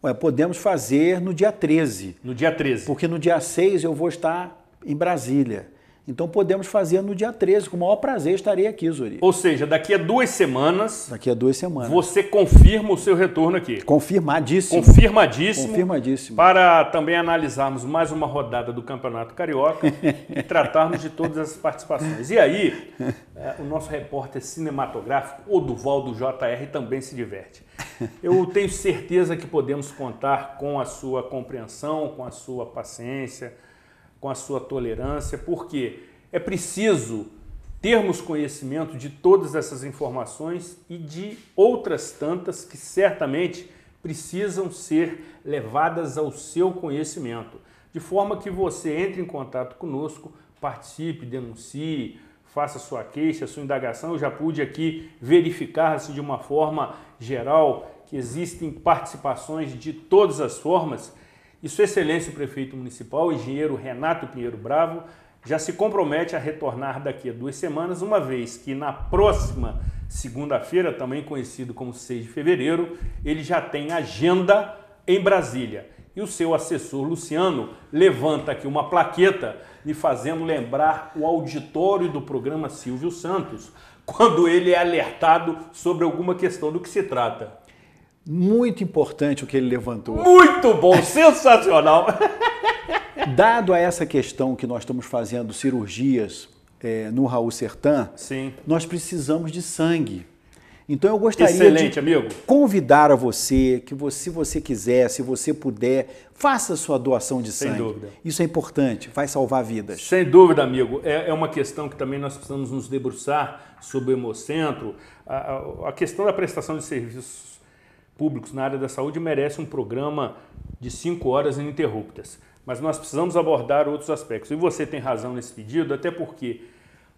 Ué, podemos fazer no dia 13. No dia 13. Porque no dia 6 eu vou estar em Brasília. Então podemos fazer no dia 13, com o maior prazer estarei aqui, Zuri. Ou seja, daqui a duas semanas. Daqui a duas semanas. Você confirma o seu retorno aqui. Confirmadíssimo. Confirmadíssimo. Confirmadíssimo. Para também analisarmos mais uma rodada do Campeonato Carioca (laughs) e tratarmos de todas as participações. E aí, é, o nosso repórter cinematográfico, Oduvaldo JR, também se diverte. Eu tenho certeza que podemos contar com a sua compreensão, com a sua paciência com a sua tolerância, porque é preciso termos conhecimento de todas essas informações e de outras tantas que certamente precisam ser levadas ao seu conhecimento, de forma que você entre em contato conosco, participe, denuncie, faça sua queixa, sua indagação. Eu já pude aqui verificar se de uma forma geral que existem participações de todas as formas e Sua Excelência o Prefeito Municipal, o engenheiro Renato Pinheiro Bravo, já se compromete a retornar daqui a duas semanas, uma vez que na próxima segunda-feira, também conhecido como 6 de fevereiro, ele já tem agenda em Brasília. E o seu assessor Luciano levanta aqui uma plaqueta me fazendo lembrar o auditório do programa Silvio Santos, quando ele é alertado sobre alguma questão do que se trata. Muito importante o que ele levantou. Muito bom, sensacional! (laughs) Dado a essa questão que nós estamos fazendo cirurgias é, no Raul Sertan, Sim. nós precisamos de sangue. Então eu gostaria Excelente, de amigo. convidar a você que você, se você quiser, se você puder, faça sua doação de sangue. Sem dúvida. Isso é importante, vai salvar vidas. Sem dúvida, amigo. É, é uma questão que também nós precisamos nos debruçar sobre o Hemocentro. A, a, a questão da prestação de serviços públicos na área da saúde merece um programa de cinco horas ininterruptas. Mas nós precisamos abordar outros aspectos. E você tem razão nesse pedido, até porque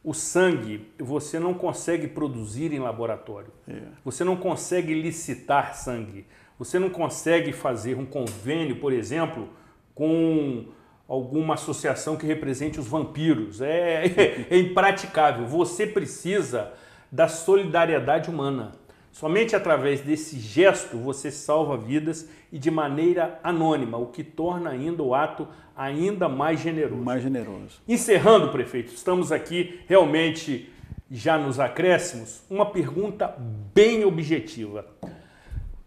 o sangue você não consegue produzir em laboratório. É. Você não consegue licitar sangue. Você não consegue fazer um convênio, por exemplo, com alguma associação que represente os vampiros. É, é, (laughs) é impraticável. Você precisa da solidariedade humana. Somente através desse gesto você salva vidas e de maneira anônima, o que torna ainda o ato ainda mais generoso. Mais generoso. Encerrando, prefeito, estamos aqui realmente já nos acréscimos, uma pergunta bem objetiva.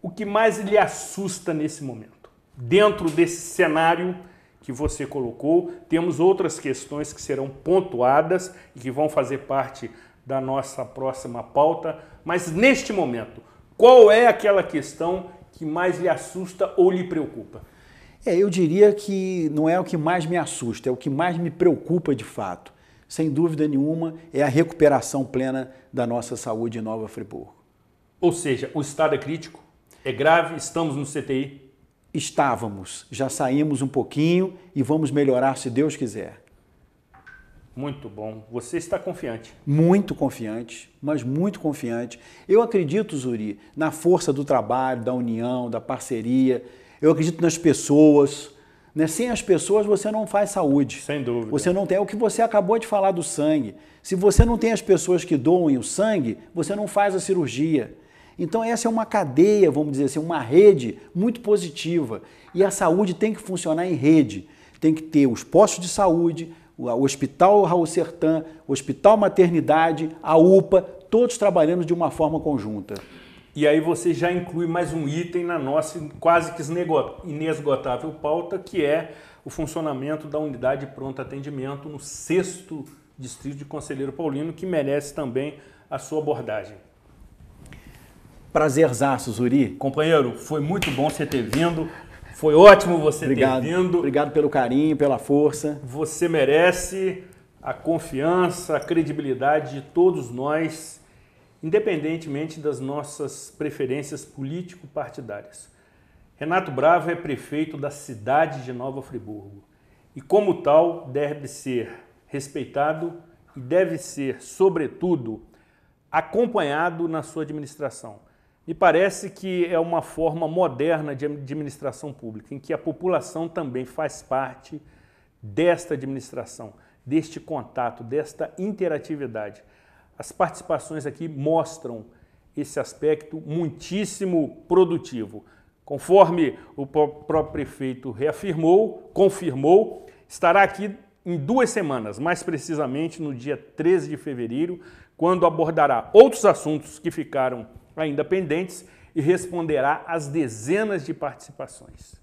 O que mais lhe assusta nesse momento? Dentro desse cenário que você colocou, temos outras questões que serão pontuadas e que vão fazer parte da nossa próxima pauta mas neste momento, qual é aquela questão que mais lhe assusta ou lhe preocupa? É, eu diria que não é o que mais me assusta, é o que mais me preocupa de fato. Sem dúvida nenhuma, é a recuperação plena da nossa saúde em Nova Friburgo. Ou seja, o estado é crítico, é grave, estamos no CTI? Estávamos, já saímos um pouquinho e vamos melhorar se Deus quiser. Muito bom. Você está confiante? Muito confiante, mas muito confiante. Eu acredito, Zuri, na força do trabalho, da união, da parceria. Eu acredito nas pessoas. Né? Sem as pessoas você não faz saúde. Sem dúvida. Você não tem. É o que você acabou de falar do sangue. Se você não tem as pessoas que doem o sangue, você não faz a cirurgia. Então, essa é uma cadeia, vamos dizer assim, uma rede muito positiva. E a saúde tem que funcionar em rede. Tem que ter os postos de saúde, o Hospital Raul Sertan, o Hospital Maternidade, a UPA, todos trabalhamos de uma forma conjunta. E aí você já inclui mais um item na nossa quase que inesgotável pauta, que é o funcionamento da unidade pronto atendimento no sexto distrito de Conselheiro Paulino, que merece também a sua abordagem. Prazerzaço, Zuri. Companheiro, foi muito bom você ter vindo. Foi ótimo você obrigado, ter vindo. Obrigado pelo carinho, pela força. Você merece a confiança, a credibilidade de todos nós, independentemente das nossas preferências político-partidárias. Renato Bravo é prefeito da cidade de Nova Friburgo e, como tal, deve ser respeitado e deve ser, sobretudo, acompanhado na sua administração. Me parece que é uma forma moderna de administração pública, em que a população também faz parte desta administração, deste contato, desta interatividade. As participações aqui mostram esse aspecto muitíssimo produtivo. Conforme o próprio prefeito reafirmou, confirmou, estará aqui em duas semanas, mais precisamente no dia 13 de fevereiro, quando abordará outros assuntos que ficaram ainda pendentes e responderá às dezenas de participações.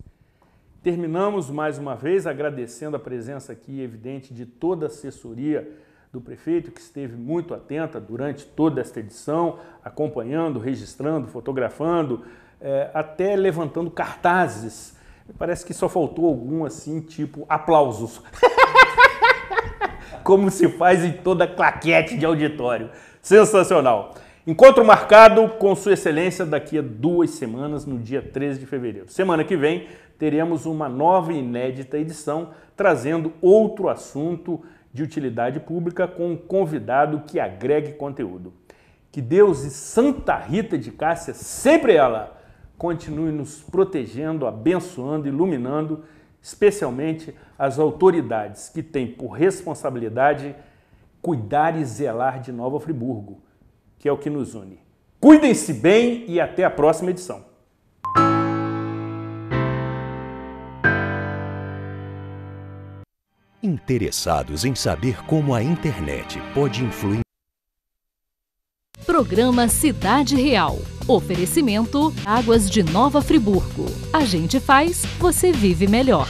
Terminamos mais uma vez agradecendo a presença aqui evidente de toda a assessoria do prefeito que esteve muito atenta durante toda esta edição, acompanhando, registrando, fotografando, é, até levantando cartazes. Parece que só faltou algum assim, tipo aplausos. (laughs) Como se faz em toda claquete de auditório. Sensacional. Encontro marcado com Sua Excelência daqui a duas semanas, no dia 13 de fevereiro. Semana que vem teremos uma nova e inédita edição trazendo outro assunto de utilidade pública com um convidado que agregue conteúdo. Que Deus e Santa Rita de Cássia, sempre ela, continue nos protegendo, abençoando, iluminando, especialmente as autoridades que têm por responsabilidade cuidar e zelar de Nova Friburgo que é o que nos une. Cuidem-se bem e até a próxima edição. Interessados em saber como a internet pode influir. Programa Cidade Real. Oferecimento Águas de Nova Friburgo. A gente faz, você vive melhor.